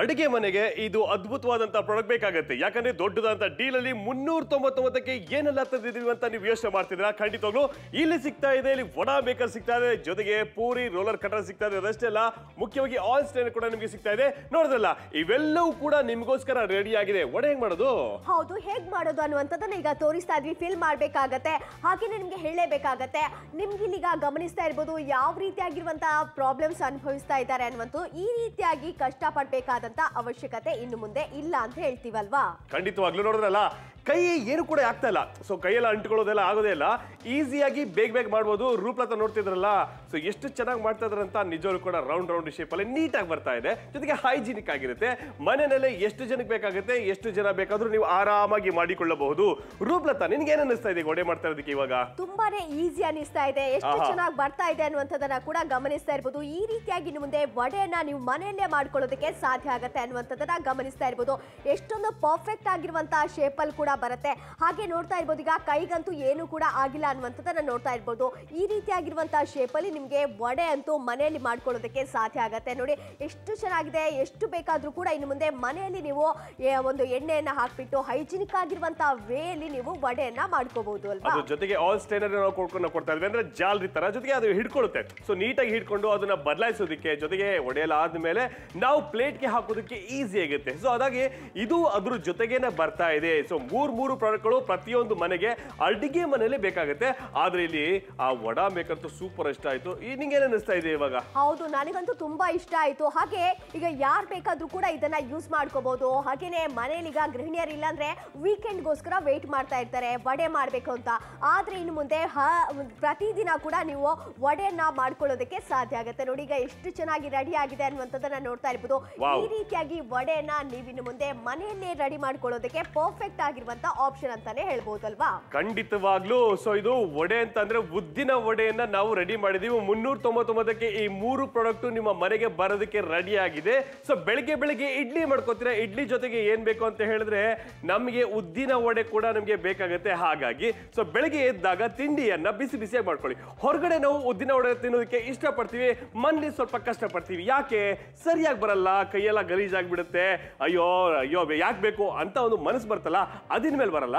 ಅಡುಗೆ ಮನೆಗೆ ಇದು ಅದ್ಭುತವಾದಂತಹ ಪ್ರಾಡಕ್ಟ್ ಬೇಕಾಗುತ್ತೆ ಯಾಕಂದ್ರೆ ಡೀಲ್ ಅಲ್ಲಿ ಮುನ್ನೂರ ತೊಂಬತ್ತೊಂಬತ್ತಕ್ಕೆ ಏನೆಲ್ಲ ತಂದಿದ್ದೀವಿ ಅಂತ ನೀವು ಯೋಚನೆ ಮಾಡ್ತಿದ್ದೀರಾ ಖಂಡಿತವಾಗ್ಲು ಇಲ್ಲಿ ಸಿಗ್ತಾ ಇದೆ ಇಲ್ಲಿ ವಡಾ ಮೇಕರ್ ಸಿಗ್ತಾ ಇದೆ ಜೊತೆಗೆ ಪೂರಿ ರೋಲರ್ ಕಟರ್ ಸಿಗ್ತಾ ಇದೆ ಅದಷ್ಟೆಲ್ಲ ಮುಖ್ಯವಾಗಿ ಆಲ್ ಸ್ಟೈನ್ ಕೂಡ ನಿಮಗೆ ಸಿಗ್ತಾ ಇದೆ ನೋಡಿದ್ರಲ್ಲ ಇವೆಲ್ಲವೂ ಕೂಡ ನಿಮಗೋಸ್ಕರ ರೆಡಿ ಆಗಿದೆ ವಡೆ ಹೆಂಗ್ ಮಾಡೋದು ಹೌದು ಹೇಗ್ ಮಾಡೋದು ಅನ್ನುವಂಥದ್ದನ್ನ ಈಗ ತೋರಿಸ್ತಾ ಇದ್ವಿ ಫಿಲ್ ಮಾಡ್ಬೇಕಾಗತ್ತೆ ಹಾಗೇನೆ ನಿಮ್ಗೆ ಹೇಳಲೇಬೇಕಾಗತ್ತೆ ನಿಮ್ಗೆ ಇಲ್ಲಿಗ ಗಮನಿಸ್ತಾ ಇರ್ಬೋದು ಯಾವ ರೀತಿಯಾಗಿರುವಂತಹ ಪ್ರಾಬ್ಲಮ್ಸ್ ಅನುಭವಿಸ್ತಾ ಇದ್ದಾರೆ ಅನ್ನುವಂಥ ಈ ರೀತಿಯಾಗಿ ಕಷ್ಟಪಡ್ಬೇಕಾದ ಬೇಕಾದಂತ ಅವಶ್ಯಕತೆ ಇನ್ನು ಮುಂದೆ ಇಲ್ಲ ಅಂತ ಹೇಳ್ತೀವಲ್ವಾ ಖಂಡಿತವಾಗ್ಲೂ ನೋಡಿದ್ರಲ್ಲ ಕೈ ಏನು ಕೂಡ ಆಗ್ತಾ ಇಲ್ಲ ಸೊ ಕೈಯೆಲ್ಲ ಅಂಟ್ಕೊಳ್ಳೋದೆಲ್ಲ ಆಗೋದೇ ಇಲ್ಲ ಈಸಿಯಾಗಿ ಬೇಗ ಬೇಗ ಮಾಡ್ಬೋದು ರೂಪಲತ ನೋಡ್ತಿದ್ರಲ್ಲ ಸೊ ಎಷ್ಟು ಚೆನ್ನಾಗಿ ಮಾಡ್ತಾ ಇದ್ರಂತ ನಿಜವರು ಕೂಡ ರೌಂಡ್ ರೌಂಡ್ ಶೇಪಲ್ಲಿ ನೀಟಾಗಿ ಬರ್ತಾ ಇದೆ ಜೊತೆಗೆ ಹೈಜಿನಿಕ್ ಆಗಿರುತ್ತೆ ಮನೆಯಲ್ಲೇ ಎಷ್ಟು ಜನಕ್ಕೆ ಬೇಕಾಗುತ್ತೆ ಎಷ್ಟು ಜನ ಬೇಕಾದರೂ ನೀವು ಆರಾಮಾಗಿ ಮಾಡಿಕೊಳ್ಳಬಹುದು ರೂಪಲತ ನಿನ್ಗೆ ಏನು ಅನಿಸ್ತಾ ಇದೆ ಗೋಡೆ ಮಾಡ್ತಾ ಇರೋದಕ್ಕೆ ಇವಾಗ ತುಂಬಾನೇ ಈಸಿ ಅನಿಸ್ತಾ ಇದೆ ಎಷ್ಟು ಚೆನ್ನಾಗಿ ಬರ್ತಾ ಇದೆ ಅನ್ನುವಂಥದ್ದನ್ನ ಕೂಡ ಗಮನಿಸ್ತಾ ಇರ್ಬೋದು ಈ ರೀತಿಯಾಗಿ ಮುಂದೆ ವಡೆಯನ್ನ ನೀವು ಮನೆಯಲ್ಲೇ ಮಾಡ್ಕೊಳ್ಳೋದಕ್ಕೆ ಸಾಧ್ಯ ಆಗುತ್ತೆ ಅನ್ನುವಂಥದ್ದನ್ನ ಗಮನಿಸ್ತಾ ಇರ್ಬೋದು ಎಷ್ಟೊಂದು ಪರ್ಫೆಕ್ಟ್ ಆಗಿರುವಂತಹ ಶೇಪಲ್ಲಿ ಕೂಡ ಬರುತ್ತೆ ಹಾಗೆ ನೋಡ್ತಾ ಇರ್ಬೋದು ಈಗ ಕೈಗಂತೂ ಏನು ಕೂಡ ಆಗಿಲ್ಲ ಅನ್ನುವಂಥದ್ದನ್ನು ನೋಡ್ತಾ ಇರ್ಬೋದು ಈ ರೀತಿಯಾಗಿರುವಂತಹ ಅಲ್ಲಿ ನಿಮಗೆ ವಡೆ ಅಂತೂ ಮನೆಯಲ್ಲಿ ಮಾಡ್ಕೊಳ್ಳೋದಕ್ಕೆ ಸಾಧ್ಯ ಆಗುತ್ತೆ ನೋಡಿ ಎಷ್ಟು ಚೆನ್ನಾಗಿದೆ ಎಷ್ಟು ಬೇಕಾದರೂ ಕೂಡ ಇನ್ನು ಮುಂದೆ ಮನೆಯಲ್ಲಿ ನೀವು ಒಂದು ಎಣ್ಣೆಯನ್ನು ಹಾಕಿಬಿಟ್ಟು ಹೈಜಿನಿಕ್ ಆಗಿರುವಂತಹ ವೇಯಲ್ಲಿ ನೀವು ವಡೆಯನ್ನ ಮಾಡ್ಕೋಬಹುದು ಅಲ್ವಾ ಜೊತೆಗೆ ಆಲ್ ಸ್ಟೈನರ್ ಕೊಡ್ಕೊಂಡು ಕೊಡ್ತಾ ಇದ್ವಿ ಅಂದ್ರೆ ಜಾಲರಿ ತರ ಜೊತೆಗೆ ಅದು ಹಿಡ್ಕೊಳ್ಳುತ್ತೆ ಸೊ ನೀಟಾಗಿ ಹಿಡ್ಕೊಂಡು ಅದನ್ನ ಬದಲಾಯಿಸೋದಕ್ಕೆ ಜೊತೆಗೆ ಒಡೆಯಲ್ಲ ಆದ್ಮೇಲೆ ನಾವು ಪ್ಲೇಟ್ಗೆ ಹಾಕೋದಕ್ಕೆ ಈಸಿ ಆಗುತ್ತೆ ಸೊ ಅದಾಗಿ ಇದು ಅದ್ರ ಜೊತೆಗೇನೆ ಬರ್ತಾ ಇದೆ ಸೊ ಮೂರು ಮೂರು ಪ್ರಾಡಕ್ಟ್ಗಳು ಪ್ರತಿಯೊಂದು ಮನೆಗೆ ಅಡುಗೆ ಮನೆಯಲ್ಲಿ ಬೇಕಾಗುತ್ತೆ ಆದ್ರೆ ಇಲ್ಲಿ ಆ ವಡಾ ಬೇಕಂತೂ ಸೂಪರ್ ಇಷ್ಟ ಆಯಿತು ಈ ನಿಂಗೇನು ಅನಿಸ್ತಾ ಇದೆ ಇವಾಗ ಹೌದು ನನಗಂತೂ ತುಂಬಾ ಇಷ್ಟ ಆಯಿತು ಹಾಗೆ ಈಗ ಯಾರು ಬೇಕಾದರೂ ಕೂಡ ಇದನ್ನ ಯೂಸ್ ಮಾಡ್ಕೋಬಹುದು ಹಾಗೇನೆ ಮನೇಲಿ ಈಗ ಗೃಹಿಣಿಯರು ಇಲ್ಲಾಂದ್ರೆ ವೀಕೆಂಡ್ಗೋಸ್ಕರ ವೆಯ್ಟ್ ಮಾಡ್ತಾ ಇರ್ತಾರೆ ವಡೆ ಮಾಡಬೇಕು ಅಂತ ಆದ್ರೆ ಇನ್ನು ಮುಂದೆ ಪ್ರತಿದಿನ ಕೂಡ ನೀವು ವಡೆಯನ್ನ ಮಾಡ್ಕೊಳ್ಳೋದಕ್ಕೆ ಸಾಧ್ಯ ಆಗುತ್ತೆ ನೋಡಿ ಈಗ ಎಷ್ಟು ಚೆನ್ನಾಗಿ ರೆಡಿ ಆಗಿದೆ ಅನ್ನುವಂಥದ್ದನ್ನ ನೋಡ್ತಾ ಇರ್ಬೋದು ಈ ರೀತಿಯಾಗಿ ವಡೆಯನ್ನ ನೀವು ಇನ್ನು ಮುಂದೆ ಮನೆಯಲ್ಲೇ ರೆಡಿ ಮಾಡ್ಕೊಳ್ಳೋದಕ್ಕೆ ಪರ್ಫೆಕ್ಟ್ ಆಗಿರುವ ಆಗಿರುವಂತ ಆಪ್ಷನ್ ಅಂತಾನೆ ಹೇಳ್ಬೋದಲ್ವಾ ಖಂಡಿತವಾಗ್ಲೂ ಸೊ ಇದು ವಡೆ ಅಂತ ಅಂದ್ರೆ ಉದ್ದಿನ ವಡೆಯನ್ನ ನಾವು ರೆಡಿ ಮಾಡಿದೀವಿ ಮುನ್ನೂರ ತೊಂಬತ್ತೊಂಬತ್ತಕ್ಕೆ ಈ ಮೂರು ಪ್ರಾಡಕ್ಟ್ ನಿಮ್ಮ ಮನೆಗೆ ಬರೋದಕ್ಕೆ ರೆಡಿ ಆಗಿದೆ ಸೊ ಬೆಳಿಗ್ಗೆ ಬೆಳಿಗ್ಗೆ ಇಡ್ಲಿ ಮಾಡ್ಕೋತೀರಾ ಇಡ್ಲಿ ಜೊತೆಗೆ ಏನ್ ಬೇಕು ಅಂತ ಹೇಳಿದ್ರೆ ನಮ್ಗೆ ಉದ್ದಿನ ವಡೆ ಕೂಡ ನಮ್ಗೆ ಬೇಕಾಗುತ್ತೆ ಹಾಗಾಗಿ ಸೊ ಬೆಳಿಗ್ಗೆ ಎದ್ದಾಗ ತಿಂಡಿಯನ್ನ ಬಿಸಿ ಬಿಸಿಯಾಗಿ ಮಾಡ್ಕೊಳ್ಳಿ ಹೊರಗಡೆ ನಾವು ಉದ್ದಿನ ವಡೆ ತಿನ್ನೋದಕ್ಕೆ ಇಷ್ಟಪಡ್ತೀವಿ ಮನೇಲಿ ಸ್ವಲ್ಪ ಕಷ್ಟಪಡ್ತೀವಿ ಯಾಕೆ ಸರಿಯಾಗಿ ಬರಲ್ಲ ಕೈಯೆಲ್ಲ ಗಲೀಜಾಗ್ಬಿಡುತ್ತೆ ಅಯ್ಯೋ ಅಯ್ಯೋ ಯಾಕೆ ಬೇಕು ಅಂತ ಒಂದು ಮನಸ್ಸು ಬರ್ತಲ್ಲ ಅದಿನ ಮೇಲೆ ಬರಲ್ಲ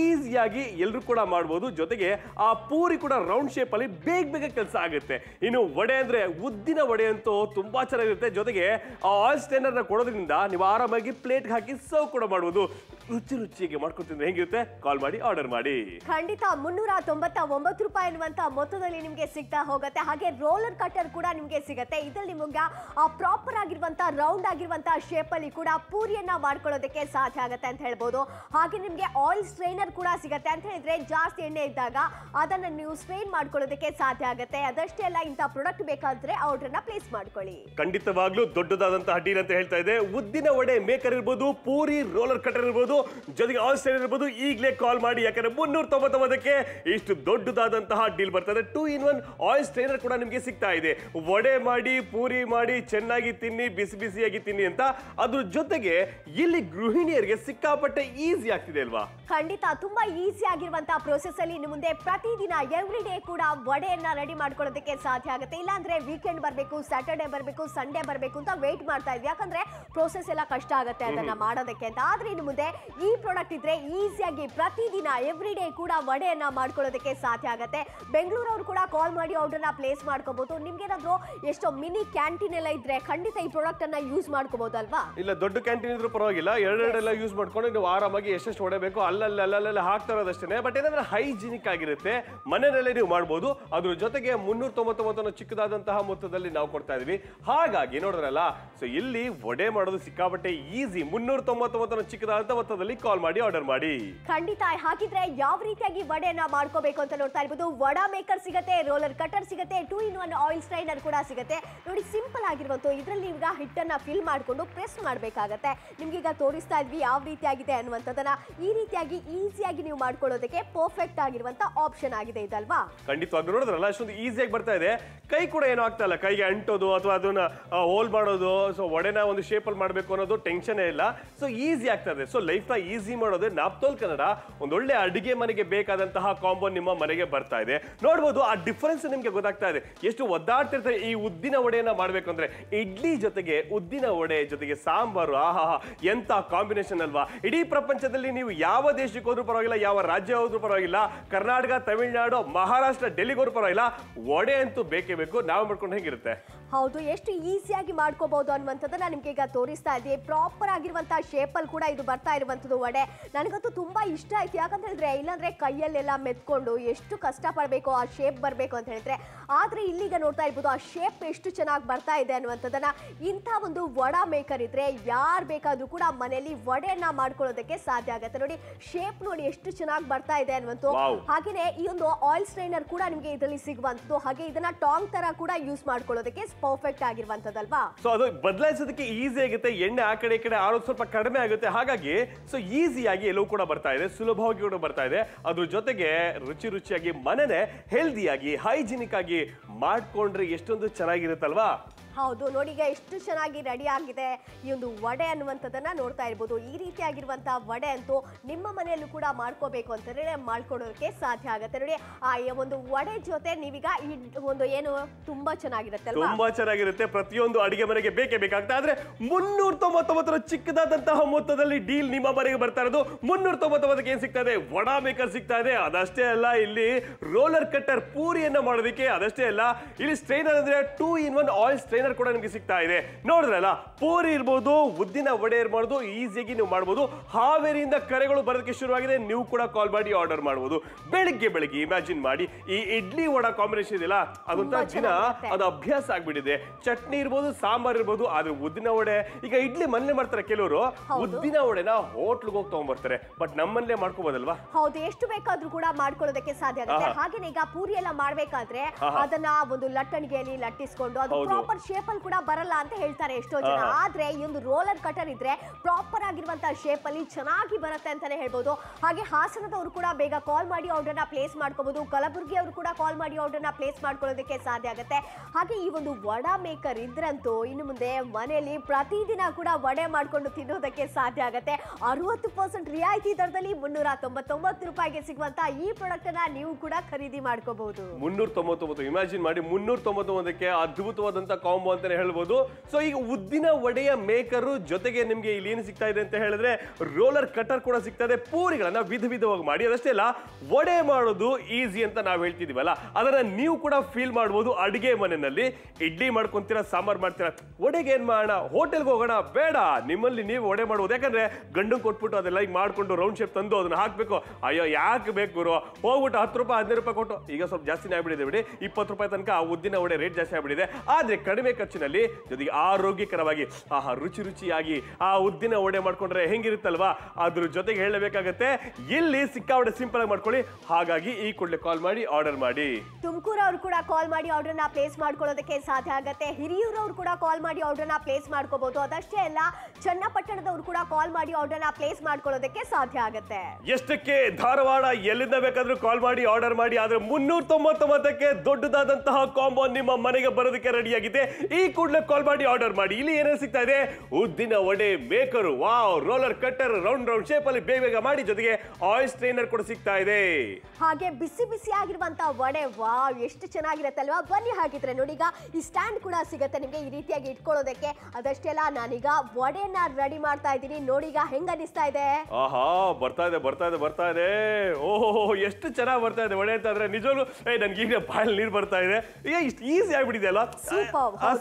ಈಸಿಯಾಗಿ ಎಲ್ಲರೂ ಕೂಡ ಮಾಡ್ಬೋದು ಜೊತೆಗೆ ಆ ಪೂರಿ ಕೂಡ ರೌಂಡ್ ಶೇಪಲ್ಲಿ ಬೇಗ ಬೇಗ ಕೆಲಸ ಆಗುತ್ತೆ ಇನ್ನು ವಡೆ ಅಂದರೆ ಉದ್ದಿನ ವಡೆ ಅಂತೂ ತುಂಬ ಚೆನ್ನಾಗಿರುತ್ತೆ ಜೊತೆಗೆ ಆ ಆಯಿಲ್ ಸ್ಟ್ಯಾಂಡರ್ನ ಕೊಡೋದ್ರಿಂದ ನೀವು ಆರಾಮಾಗಿ ಪ್ಲೇಟ್ಗೆ ಹಾಕಿ ಸರ್ವ್ ಕೂಡ ಮಾಡ್ಬೋದು ರುಚಿ ರುಚಿಗೆ ಮಾಡ್ಕೊತಿದ್ರೆ ಹೆಂಗಿರುತ್ತೆ ಕಾಲ್ ಮಾಡಿ ಆರ್ಡರ್ ಮಾಡಿ ಖಂಡಿತ ಮುನ್ನೂರ ತೊಂಬತ್ತ ಒಂಬತ್ತು ರೂಪಾಯಿ ಅನ್ನುವಂಥ ಮೊತ್ತದಲ್ಲಿ ನಿಮಗೆ ಸಿಗ್ತಾ ಹೋಗುತ್ತೆ ಹಾಗೆ ರೋಲರ್ ಕಟ್ಟರ್ ಕೂಡ ನಿಮಗೆ ಸಿಗುತ್ತೆ ಇದರಲ್ಲಿ ನಿಮಗೆ ಆ ಪ್ರಾಪರ್ ಆಗಿರುವಂಥ ರೌಂಡ್ ಆಗಿರುವಂಥ ಶೇಪಲ್ಲಿ ಕೂಡ ಪೂರಿಯನ್ನು ಮಾಡ್ಕೊಳ್ಳೋದಕ್ಕೆ ಸಾಧ್ಯ ಆಗುತ್ತೆ ಅಂತ ಹೇಳ್ಬೋದು ಹಾಗೆ ನಿಮಗೆ ಆಯಿಲ್ ಸ್ಟ್ರೈನರ್ ಕೂಡ ಸಿಗುತ್ತೆ ಅಂತ ಹೇಳಿದ್ರೆ ಜಾಸ್ತಿ ಎಣ್ಣೆ ಇದ್ದಾಗ ಅದನ್ನು ನೀವು ಸ್ಟ್ರೈನ್ ಮಾಡ್ಕೊಳ್ಳೋದಕ್ಕೆ ಸಾಧ್ಯ ಆಗುತ್ತೆ ಅದಷ್ಟೇ ಅಲ್ಲ ಇಂಥ ಪ್ರಾಡಕ್ಟ್ ಬೇಕಾದ್ರೆ ಆರ್ಡರ್ನ ಪ್ಲೇಸ್ ಮಾಡ್ಕೊಳ್ಳಿ ಖಂಡಿತವಾಗ್ಲೂ ದೊಡ್ಡದಾದಂತಹ ಡೀಲ್ ಅಂತ ಹೇಳ್ತಾ ಇದೆ ಉದ್ದಿನ ಒಡೆ ಮೇಕರ್ ಇರ್ಬೋದು ಪೂರಿ ರೋಲರ್ ಕಟರ್ ಇರ್ಬೋದು ಜೊತೆಗೆ ಆಯಿಲ್ ಸ್ಟ್ರೈನರ್ ಇರ್ಬೋದು ಈಗಲೇ ಕಾಲ್ ಮಾಡಿ ಯಾಕಂದ್ರೆ ಮುನ್ನೂರ ತೊಂಬತ್ತೊಂಬತ್ತಕ್ಕೆ ಇಷ್ಟು ದೊಡ್ಡದಾದಂತಹ ಡೀಲ್ ಬರ್ತದೆ two in one oil strainer ಕೂಡ ನಿಮಗೆ ಸಿಗ್ತಾ ಇದೆ ವಡೆ ಮಾಡಿ ಪೂರಿ ಮಾಡಿ ಚೆನ್ನಾಗಿ ತಿನ್ನಿ ಬಿಸಿ ಬಿಸಿಯಾಗಿ ತಿನ್ನಿ ಅಂತ ಅದ್ರ ಜೊತೆಗೆ ಇಲ್ಲಿ ಗೃಹಿಣಿಯರಿಗೆ ಸಿಕ್ಕಾಪಟ್ಟೆ ಈಸಿ ಆಗ್ತಿದೆ ಆಗ್ತಿದೆ ಅಲ್ವಾ ಖಂಡಿತ ತುಂಬಾ ಈಸಿ ಆಗಿರುವಂತಹ ಪ್ರೊಸೆಸ್ ಅಲ್ಲಿ ಇನ್ನು ಮುಂದೆ ಪ್ರತಿದಿನ ಎವ್ರಿ ಡೇ ಕೂಡ ವಡೆಯನ್ನ ರೆಡಿ ಮಾಡ್ಕೊಳ್ಳೋದಕ್ಕೆ ಸಾಧ್ಯ ಆಗುತ್ತೆ ಇಲ್ಲಾಂದ್ರೆ ವೀಕೆಂಡ್ ಬರಬೇಕು ಸ್ಯಾಟರ್ಡೆ ಬರಬೇಕು ಸಂಡೇ ಬರಬೇಕು ಅಂತ ವೇಟ್ ಮಾಡ್ತಾ ಇದ್ವಿ ಯಾಕಂದ್ರೆ ಪ್ರೊಸೆಸ್ ಎಲ್ಲ ಕಷ್ಟ ಆಗುತ್ತೆ ಅದನ್ನ ಮಾಡೋದಕ್ಕೆ ಅಂತ ಆದ್ರೆ ಇನ್ನು ಮುಂದೆ ಈ ಪ್ರಾಡಕ್ಟ್ ಇದ್ರೆ ಈಸಿಯಾಗಿ ಪ್ರತಿದಿನ ಎವ್ರಿ ಡೇ ಕೂಡ ವಡೆಯನ್ನ ಮಾಡ್ಕೊಳ್ಳೋದಕ್ಕೆ ಸಾಧ್ಯ ಆಗುತ್ತೆ ಬೆಂಗಳೂರವ್ರು ಕೂಡ ಕಾಲ್ ಮಾಡಿ ಆರ್ಡರ್ನ ಪ್ಲೇಸ್ ಮಾಡ್ಕೋಬಹುದು ನಿಮ್ಗೇನಾದ್ರು ಎಷ್ಟೋ ಮಿನಿ ಕ್ಯಾಂಟೀನ್ ಎಲ್ಲ ಇದ್ರೆ ಖಂಡಿತ ಈ ಪ್ರಾಡಕ್ಟ್ ಅನ್ನ ಯೂಸ್ ಮಾಡ್ಕೋಬಹುದು ಅಲ್ವಾ ಇಲ್ಲ ದೊಡ್ಡ ಕ್ಯಾಂಟೀನ್ ಇದ್ರೂ ಪರವಾಗಿಲ್ಲ ಎರಡೆರಡೆಲ್ಲ ಯೂಸ್ ಮಾಡ್ಕೊಂಡು ನೀವು ಆರಾಮಾಗಿ ಎಷ್ಟು ಅಷ್ಟು ಹೊಡಬೇಕು ಅಲ್ಲಲ್ಲಿ ಅಲ್ಲಲ್ಲಿ ಹಾಕ್ತಾ ಇರೋದಷ್ಟೇ ಬಟ್ ಏನಂದ್ರೆ ಹೈಜಿನಿಕ್ ಆಗಿರುತ್ತೆ ಮನೆಯಲ್ಲೇ ನೀವು ಮಾಡ್ಬೋದು ಅದ್ರ ಜೊತೆಗೆ ಮುನ್ನೂರ ತೊಂಬತ್ತೊಂಬತ್ತನ್ನು ಚಿಕ್ಕದಾದಂತಹ ಮೊತ್ತದಲ್ಲಿ ನಾವು ಕೊಡ್ತಾ ಇದೀವಿ ಹಾಗಾಗಿ ನೋಡಿದ್ರಲ್ಲ ಸೊ ಇಲ್ಲಿ ವಡೆ ಮಾಡೋದು ಸಿಕ್ಕಾಪಟ್ಟೆ ಈಸಿ ಮುನ್ನೂರ ತೊಂಬತ್ತೊಂಬತ್ತನ್ನು ಚಿಕ್ಕದಾದಂತಹ ಮೊತ್ತದಲ್ಲಿ ಕಾಲ್ ಮಾಡಿ ಆರ್ಡರ್ ಮಾಡಿ ಖಂಡಿತ ಹಾಗಿದ್ರೆ ಯಾವ ರೀತಿಯಾಗಿ ವಡೆಯನ್ನ ಮಾಡ್ಕೋಬೇಕು ಅಂತ ನೋಡ್ತಾ ಇರ್ಬೋದು ವಡ ಮೇಕರ್ ಸಿಗುತ್ತೆ ರೋಲರ್ ಕಟರ್ ಸಿಗುತ್ತೆ two in one oil strainer ಕೂಡ ಸಿಗುತ್ತೆ ನೋಡಿ ಸಿಂಪಲ್ ಆಗಿರುವಂತ ಇದರಲ್ಲಿ ಈಗ ಹಿಟ್ಟನ್ನ ಫಿಲ್ ಮಾಡ್ಕೊಂಡು ಪ್ರೆಸ್ ಮಾಡಬೇಕಾಗತ್ತೆ ನಿಮ್ಗೆ ಈಗ ತೋರಿಸ್ತಾ ಇದ್ವಿ ಯಾವ ರೀತಿಯಾಗಿದೆ ಅನ್ನುವಂಥದ್ದನ್ನ ಈ ರೀತಿಯಾಗಿ ಈಸಿಯಾಗಿ ನೀವು ಮಾಡ್ಕೊಳ್ಳೋದಕ್ಕೆ ಪರ್ಫೆಕ್ಟ್ ಆಗಿರುವಂತ ಆಪ್ಷನ್ ಆಗಿದೆ ಇದಲ್ವಾ ಖಂಡಿತವಾಗಿ ನೋಡಿದ್ರಲ್ಲ ಅಷ್ಟೊಂದು ಈಸಿಯಾಗಿ ಬರ್ತಾ ಇದೆ ಕೈ ಕೂಡ ಏನು ಆಗ್ತಾ ಇಲ್ಲ ಕೈಗೆ ಅಂಟೋದು ಅಥವಾ ಅದನ್ನ ಹೋಲ್ ಮಾಡೋದು ಸೊ ಒಡೆನ ಒಂದು ಶೇಪ್ ಅಲ್ಲಿ ಮಾಡಬೇಕು ಅನ್ನೋದು ಟೆನ್ಷನ್ ಇಲ್ಲ ಸೊ ಈಸಿ ಆಗ್ತಾ ಇದೆ ಸೊ ಲೈಫ್ ನ ಈಸಿ ಮಾಡೋದೇ ನಾಪ್ತೋಲ್ ಕನ್ನಡ ಒಂದೊಳ್ಳೆ ಅಡಿಗೆ ಮನೆಗೆ ಬೇಕಾದಂತಹ ಕಾಂಬೋ ನಿಮ್ಮ ಮನೆಗೆ ಬರ್ತಾ ಇದೆ ನೋಡ್ಬೋದು ಆ ಡಿಫರೆನ್ಸ್ ನಿಮ್ಗೆ ಗೊತ್ತಾಗ್ತಾ ಇದೆ ಎಷ್ಟು ಒದ್ದಾಡ್ತಿರ್ತಾರೆ ಈ ಉದ್ದಿನ ಒಡೆಯನ್ನ ಮಾಡಬೇಕು ಅಂದ್ರೆ ಇಡ್ಲಿ ಜೊತೆಗೆ ಉದ್ದಿನ ಒಡೆ ಜೊತೆಗೆ ಸಾಂಬಾರು ಆಹಾ ಎಂತ ಕಾಂಬಿನೇಷನ್ ಅಲ್ವಾ ಇಡೀ ಪ್ರಪಂಚದಲ್ಲಿ ನೀವು ಯಾವ ದೇಶಕ್ಕೆ ಹೋದ್ರೂ ಪರವಾಗಿಲ್ಲ ಯಾವ ರಾಜ್ಯ ಹೋದ್ರೂ ಪರವಾಗಿಲ್ಲ ಕರ್ನಾಟಕ ತಮಿಳುನಾಡು ಮಹಾರಾಷ್ಟ್ರ ಡೆಲ್ಲಿಗೆ ಹೋದ್ರೂ ಪರವಾಗಿಲ್ಲ ವಡೆ ಅಂತೂ ಬೇಕೇ ಬೇಕು ನಾವು ಮಾಡ್ಕೊಂಡು ಹೆಂಗಿರುತ್ತೆ ಹೌದು ಎಷ್ಟು ಈಸಿಯಾಗಿ ಮಾಡ್ಕೋಬಹುದು ಅನ್ನುವಂಥದ್ದನ್ನ ನಿಮ್ಗೆ ಈಗ ತೋರಿಸ್ತಾ ಇದ್ದೀವಿ ಪ್ರಾಪರ್ ಆಗಿರುವಂತಹ ಶೇಪಲ್ಲಿ ಕೂಡ ಇದು ಬರ್ತಾ ಇರುವಂಥದ್ದು ವಡೆ ನನಗಂತೂ ತುಂಬಾ ಇಷ್ಟ ಆಯ್ತು ಯಾಕಂತ ಹೇಳಿದ್ರೆ ಇಲ್ಲಾಂದ್ರೆ ಕೈಯಲ್ಲೆಲ್ಲ ಮೆತ್ಕೊಂಡು ಎಷ್ಟು ಕಷ್ಟ ಆ ಶೇಪ್ ಬರಬೇಕು ಅಂತ ಹೇಳಿದ್ರೆ ಆದ್ರೆ ಇಲ್ಲಿಗ ನೋಡ್ತಾ ಇರ್ಬೋದು ಆ ಶೇಪ್ ಎಷ್ಟು ಚೆನ್ನಾಗಿ ಬರ್ತಾ ಇದೆ ಅನ್ನುವಂಥದ್ದನ್ನ ಇಂಥ ಒಂದು ವಡ ಮೇಕರ್ ಇದ್ರೆ ಯಾರು ಬೇಕಾದ್ರೂ ಕೂಡ ಮನೆಯಲ್ಲಿ ವಡೆಯನ್ನ ಮಾಡ್ಕೊಳ್ಳೋದಕ್ಕೆ ಸಾಧ್ಯ ಆಗುತ್ತೆ ಆಗತ್ತೆ ನೋಡಿ ಶೇಪ್ ನೋಡಿ ಎಷ್ಟು ಚೆನ್ನಾಗಿ ಬರ್ತಾ ಇದೆ ಅನ್ವಂತು ಹಾಗೆಯೇ ಈ ಒಂದು ಆಯಿಲ್ ಸ್ಟ್ರೈನರ್ ಕೂಡ ನಿಮಗೆ ಇದರಲ್ಲಿ ಸಿಗುವಂತದ್ದು ಹಾಗೆ ಇದನ್ನ ಟಾಂಗ್ ತರ ಕೂಡ ಯೂಸ್ ಮಾಡ್ಕೊಳ್ಳೋದಕ್ಕೆ ಪರ್ಫೆಕ್ಟ್ ಆಗಿರುವಂತದಲ್ವಾ ಸೊ ಅದು ಬದಲಾಯಿಸೋದಕ್ಕೆ ಈಸಿ ಆಗುತ್ತೆ ಎಣ್ಣೆ ಆ ಕಡೆ ಈ ಕಡೆ ಆರೋಗ್ಯ ಸ್ವಲ್ಪ ಕಡಿಮೆ ಆಗುತ್ತೆ ಹಾಗಾಗಿ ಸೊ ಈಸಿಯಾಗಿ ಎಲ್ಲವೂ ಕೂಡ ಬರ್ತಾ ಇದೆ ಸುಲಭವಾಗಿ ಕೂಡ ಬರ್ತಾ ಇದೆ ಅದ್ರ ಜೊತೆಗೆ ರುಚಿ ರುಚಿಯಾಗಿ ಮನೆನೇ ಹೆಲ್ದಿಯಾಗಿ ಹೈಜಿನಿಕ್ ಆಗಿ ಮಾಡ್ಕೊಂಡ್ರೆ ಎಷ್ಟೊಂದು ಚೆನ್ನಾಗಿರುತ್ತಲ್ವಾ ಹೌದು ನೋಡಿ ಈಗ ಎಷ್ಟು ಚೆನ್ನಾಗಿ ರೆಡಿ ಆಗಿದೆ ಈ ಒಂದು ವಡೆ ಅನ್ನುವಂಥದ್ದನ್ನು ನೋಡ್ತಾ ಇರ್ಬೋದು ಈ ರೀತಿಯಾಗಿರುವಂಥ ವಡೆ ಅಂತೂ ನಿಮ್ಮ ಮನೆಯಲ್ಲೂ ಕೂಡ ಮಾಡ್ಕೋಬೇಕು ಅಂತಂದರೆ ಮಾಡ್ಕೊಡೋದಕ್ಕೆ ಸಾಧ್ಯ ಆಗುತ್ತೆ ನೋಡಿ ಆ ಒಂದು ವಡೆ ಜೊತೆ ನೀವೀಗ ಈ ಒಂದು ಏನು ತುಂಬಾ ಚೆನ್ನಾಗಿರುತ್ತೆ ತುಂಬಾ ಚೆನ್ನಾಗಿರುತ್ತೆ ಪ್ರತಿಯೊಂದು ಅಡುಗೆ ಮನೆಗೆ ಬೇಕೇ ಬೇಕಾಗ್ತಾ ಆದ್ರೆ ಮುನ್ನೂರ ತೊಂಬತ್ತೊಂಬತ್ತರ ಚಿಕ್ಕದಾದಂತಹ ಮೊತ್ತದಲ್ಲಿ ಡೀಲ್ ನಿಮ್ಮ ಮನೆಗೆ ಬರ್ತಾ ಇರೋದು ಮುನ್ನೂರ ತೊಂಬತ್ತೊಂಬತ್ತಕ್ಕೆ ಏನ್ ಸಿಗ್ತಾ ಇದೆ ವಡಾ ಮೇಕರ್ ಸಿಗ್ತಾ ಇದೆ ಅದಷ್ಟೇ ಅಲ್ಲ ಇಲ್ಲಿ ರೋಲರ್ ಕಟ್ಟರ್ ಪೂರಿಯನ್ನ ಮಾಡೋದಕ್ಕೆ ಅದಷ್ಟೇ ಅಲ್ಲ ಇಲ್ಲಿ ಸ್ಟ್ರೈನರ್ ಅಂದ್ರೆ two in one oil strain strainer ಕೂಡ ನಿಮಗೆ ಸಿಗ್ತಾ ಇದೆ ನೋಡಿದ್ರಲ್ಲ ಪೂರಿ ಇರ್ಬೋದು ಉದ್ದಿನ ವಡೆ ಇರ್ಬಾರ್ದು ಈಸಿಯಾಗಿ ನೀವು ಮಾಡ್ಬೋದು ಹಾವೇರಿಯಿಂದ ಕರೆಗಳು ಬರೋದಕ್ಕೆ ಶುರುವಾಗಿದೆ ನೀವು ಕೂಡ ಕಾಲ್ ಮಾಡಿ ಆರ್ಡರ್ ಮಾಡ್ಬೋದು ಬೆಳಿಗ್ಗೆ ಬೆಳಿಗ್ಗೆ ಇಮ್ಯಾಜಿನ್ ಮಾಡಿ ಈ ಇಡ್ಲಿ ವಡ ಕಾಂಬಿನೇಷನ್ ಇದೆಯಲ್ಲ ಅದಂತ ದಿನ ಅದು ಅಭ್ಯಾಸ ಆಗ್ಬಿಟ್ಟಿದೆ ಚಟ್ನಿ ಇರ್ಬೋದು ಸಾಂಬಾರ್ ಇರ್ಬೋದು ಆದ್ರೆ ಉದ್ದಿನ ವಡೆ ಈಗ ಇಡ್ಲಿ ಮನೇಲೆ ಮಾಡ್ತಾರೆ ಕೆಲವರು ಉದ್ದಿನ ವಡೆನ ಹೋಟ್ಲ್ಗೆ ಹೋಗಿ ತಗೊಂಡ್ಬರ್ತಾರೆ ಬಟ್ ನಮ್ಮಲ್ಲೇ ಮಾಡ್ಕೋಬೋದಲ್ವಾ ಹೌದು ಎಷ್ಟು ಬೇಕಾದ್ರೂ ಕೂಡ ಮಾಡ್ಕೊಳ್ಳೋದಕ್ಕೆ ಸಾಧ್ಯ ಆಗುತ್ತೆ ಹಾಗೇನೆ ಈಗ ಪೂರಿ ಎಲ್ಲ ಮಾಡ್ಬೇಕಾದ್ರೆ ಅದನ್ನ ಒಂದು ಲಟ್ಟಣಿಗೆಯಲ್ಲಿ ಲಟ್ಟಿಸ್ಕೊಂಡು ಅದು ಪ್ರಾಪರ್ ಅಲ್ಲಿ ಕೂಡ ಬರಲ್ಲ ಅಂತ ಹೇಳ್ತಾರೆ ಎಷ್ಟೋ ಜನ ಆದ್ರೆ ಈ ಒಂದು ರೋಲರ್ ಕಟರ್ ಇದ್ರೆ ಪ್ರಾಪರ್ ಆಗಿರುವಂತಹ ಅಲ್ಲಿ ಚೆನ್ನಾಗಿ ಬರುತ್ತೆ ಅಂತಾನೆ ಹೇಳ್ಬೋದು ಹಾಗೆ ಹಾಸನದವರು ಕೂಡ ಬೇಗ ಕಾಲ್ ಮಾಡಿ ಆರ್ಡರ್ನ ಪ್ಲೇಸ್ ಮಾಡ್ಕೋಬಹುದು ಕಲಬುರಗಿ ಅವರು ಕೂಡ ಕಾಲ್ ಮಾಡಿ ಆರ್ಡರ್ನ ಪ್ಲೇಸ್ ಮಾಡ್ಕೊಳ್ಳೋದಕ್ಕೆ ಸಾಧ್ಯ ಆಗುತ್ತೆ ಹಾಗೆ ಈ ಒಂದು ವಡ ಮೇಕರ್ ಇದ್ರಂತೂ ಇನ್ನು ಮುಂದೆ ಮನೆಯಲ್ಲಿ ಪ್ರತಿದಿನ ಕೂಡ ವಡೆ ಮಾಡ್ಕೊಂಡು ತಿನ್ನೋದಕ್ಕೆ ಸಾಧ್ಯ ಆಗುತ್ತೆ ಅರವತ್ತು ಪರ್ಸೆಂಟ್ ರಿಯಾಯಿತಿ ದರದಲ್ಲಿ ಮುನ್ನೂರ ತೊಂಬತ್ತೊಂಬತ್ತು ರೂಪಾಯಿಗೆ ಸಿಗುವಂತಹ ಈ ಪ್ರಾಡಕ್ಟ್ ಅನ್ನ ನೀವು ಕೂಡ ಖರೀದಿ ಮಾಡ್ಕೋಬಹುದು ಮುನ್ನೂರ ತೊಂಬತ್ತೊಂಬತ್ತು ಇಮ್ಯಾಜಿನ್ ಮಾಡಿ ಮುನ್ನೂರ ತೊಂಬತ್ತೊಂಬತ್ತಕ್ಕೆ ಅದ್ಭುತವಾದಂತಹ ಕಾಮ್ ಕಾಂಬೋ ಅಂತಾನೆ ಹೇಳ್ಬೋದು ಸೊ ಈಗ ಉದ್ದಿನ ವಡೆಯ ಮೇಕರು ಜೊತೆಗೆ ನಿಮಗೆ ಇಲ್ಲಿ ಏನು ಸಿಗ್ತಾ ಇದೆ ಅಂತ ಹೇಳಿದ್ರೆ ರೋಲರ್ ಕಟರ್ ಕೂಡ ಸಿಗ್ತಾ ಇದೆ ಪೂರಿಗಳನ್ನ ವಿಧ ವಿಧವಾಗಿ ಮಾಡಿ ಅದಷ್ಟೇ ಅಲ್ಲ ವಡೆ ಮಾಡೋದು ಈಸಿ ಅಂತ ನಾವು ಹೇಳ್ತಿದೀವಲ್ಲ ಅದನ್ನ ನೀವು ಕೂಡ ಫೀಲ್ ಮಾಡ್ಬೋದು ಅಡುಗೆ ಮನೆಯಲ್ಲಿ ಇಡ್ಲಿ ಮಾಡ್ಕೊಂತೀರಾ ಸಾಂಬಾರ್ ಮಾಡ್ತೀರಾ ವಡೆಗೆ ಏನ್ ಮಾಡೋಣ ಹೋಟೆಲ್ಗೆ ಹೋಗೋಣ ಬೇಡ ನಿಮ್ಮಲ್ಲಿ ನೀವು ವಡೆ ಮಾಡ್ಬೋದು ಯಾಕಂದ್ರೆ ಗಂಡು ಕೊಟ್ಬಿಟ್ಟು ಅದೆಲ್ಲ ಈಗ ಮಾಡ್ಕೊಂಡು ರೌಂಡ್ ಶೇಪ್ ತಂದು ಅದನ್ನ ಹಾಕ್ಬೇಕು ಅಯ್ಯೋ ಯಾಕೆ ಬೇಕು ಗುರು ಹೋಗ್ಬಿಟ್ಟು ಹತ್ತು ರೂಪಾಯಿ ಹದಿನೈದು ರೂಪಾಯಿ ಕೊಟ್ಟು ಈಗ ಸ್ವಲ್ಪ ಜಾಸ್ತಿನೇ ಆಗ್ಬಿಟ್ಟಿದೆ ಬಿಡಿ ಇಪ್ಪತ್ತು ರೂಪಾಯಿ ತನಕ ಆ ಉದ್ದಿನ ವಡೆ ರೇಟ್ ಜಾಸ್ತಿ ಆಗ್ಬಿಟ್ಟಿದೆ ಆದ್ರೆ ಕಡಿಮೆ ಖರ್ಚಿನಲ್ಲಿ ಜೊತೆಗೆ ಆರೋಗ್ಯಕರವಾಗಿ ಆಹಾ ರುಚಿ ರುಚಿಯಾಗಿ ಆ ಉದ್ದಿನ ವಡೆ ಮಾಡ್ಕೊಂಡ್ರೆ ಹೆಂಗಿರುತ್ತಲ್ವಾ ಅದ್ರ ಜೊತೆಗೆ ಹೇಳಬೇಕಾಗತ್ತೆ ಇಲ್ಲಿ ಸಿಕ್ಕಾವಡೆ ಸಿಂಪಲ್ ಆಗಿ ಮಾಡ್ಕೊಳ್ಳಿ ಹಾಗಾಗಿ ಈ ಕೂಡಲೇ ಕಾಲ್ ಮಾಡಿ ಆರ್ಡರ್ ಮಾಡಿ ತುಮಕೂರು ಅವ್ರು ಕೂಡ ಕಾಲ್ ಮಾಡಿ ಆರ್ಡರ್ ನ ಪ್ಲೇಸ್ ಮಾಡ್ಕೊಳ್ಳೋದಕ್ಕೆ ಸಾಧ್ಯ ಆಗುತ್ತೆ ಹಿರಿಯೂರು ಕೂಡ ಕಾಲ್ ಮಾಡಿ ಆರ್ಡರ್ ನ ಪ್ಲೇಸ್ ಮಾಡ್ಕೋಬಹುದು ಅದಷ್ಟೇ ಅಲ್ಲ ಚನ್ನಪಟ್ಟಣದವ್ರು ಕೂಡ ಕಾಲ್ ಮಾಡಿ ಆರ್ಡರ್ ನ ಪ್ಲೇಸ್ ಮಾಡ್ಕೊಳ್ಳೋದಕ್ಕೆ ಸಾಧ್ಯ ಆಗುತ್ತೆ ಎಷ್ಟಕ್ಕೆ ಧಾರವಾಡ ಎಲ್ಲಿಂದ ಬೇಕಾದ್ರೂ ಕಾಲ್ ಮಾಡಿ ಆರ್ಡರ್ ಮಾಡಿ ಆದ್ರೆ ಮುನ್ನೂರ ತೊಂಬತ್ತೊಂಬತ್ತಕ್ಕೆ ದೊಡ್ಡದಾದಂತಹ ಕಾಂಬೋ ನಿಮ್ಮ ಮನೆಗೆ ಬರೋದಕ್ಕೆ ರೆಡಿಯಾಗಿದೆ ಈ ಕೂಡಲೇ ಕಾಲ್ ಮಾಡಿ ಆರ್ಡರ್ ಮಾಡಿ ಇಲ್ಲಿ ಏನೇನು ಸಿಗ್ತಾ ಇದೆ ಉದ್ದಿನ vada maker wow roller cutter round round shape ಅಲ್ಲಿ ಬೇಗ ಬೇಗ ಮಾಡಿ ಜೊತೆಗೆ ಆಯಿಲ್ ಸ್ಟ್ರೈನರ್ ಕೂಡ ಸಿಗ್ತಾ ಇದೆ ಹಾಗೆ ಬಿಸಿ ಬಿಸಿ ಆಗಿರುವಂತ ವಡೆ ವಾವ್ ಎಷ್ಟು ಅಲ್ವಾ ಬನ್ನಿ ಹಾಕಿದ್ರೆ ನೋಡಿ ಈಗ ಈ ಸ್ಟ್ಯಾಂಡ್ ಕೂಡ ಸಿಗುತ್ತೆ ನಿಮಗೆ ಈ ರೀತಿಯಾಗಿ ಇಟ್ಕೊಳ್ಳೋದಕ್ಕೆ ಅದಷ್ಟೇ ಅಲ್ಲ ನಾನೀಗ ವಡೆನ ರೆಡಿ ಮಾಡ್ತಾ ಇದ್ದೀನಿ ನೋಡಿ ಈಗ ಹೆಂಗ ಅನಿಸ್ತಾ ಇದೆ ಆಹಾ ಬರ್ತಾ ಇದೆ ಬರ್ತಾ ಇದೆ ಬರ್ತಾ ಇದೆ ಓಹೋ ಎಷ್ಟು ಚೆನ್ನಾಗಿ ಬರ್ತಾ ಇದೆ ವಡೆ ಅಂತ ಅಂದ್ರೆ ನಿಜವೂ ಏ ನನ್ಗೆ ಈಗ ಬಾಯಲ್ಲಿ ನೀರು ಬರ್ತಾ ಇದೆ ಈಗ ಇಷ್ಟು ಈಸಿ ಆಗ್ಬಿಟ್ಟಿದೆ ಅಲ್ಲ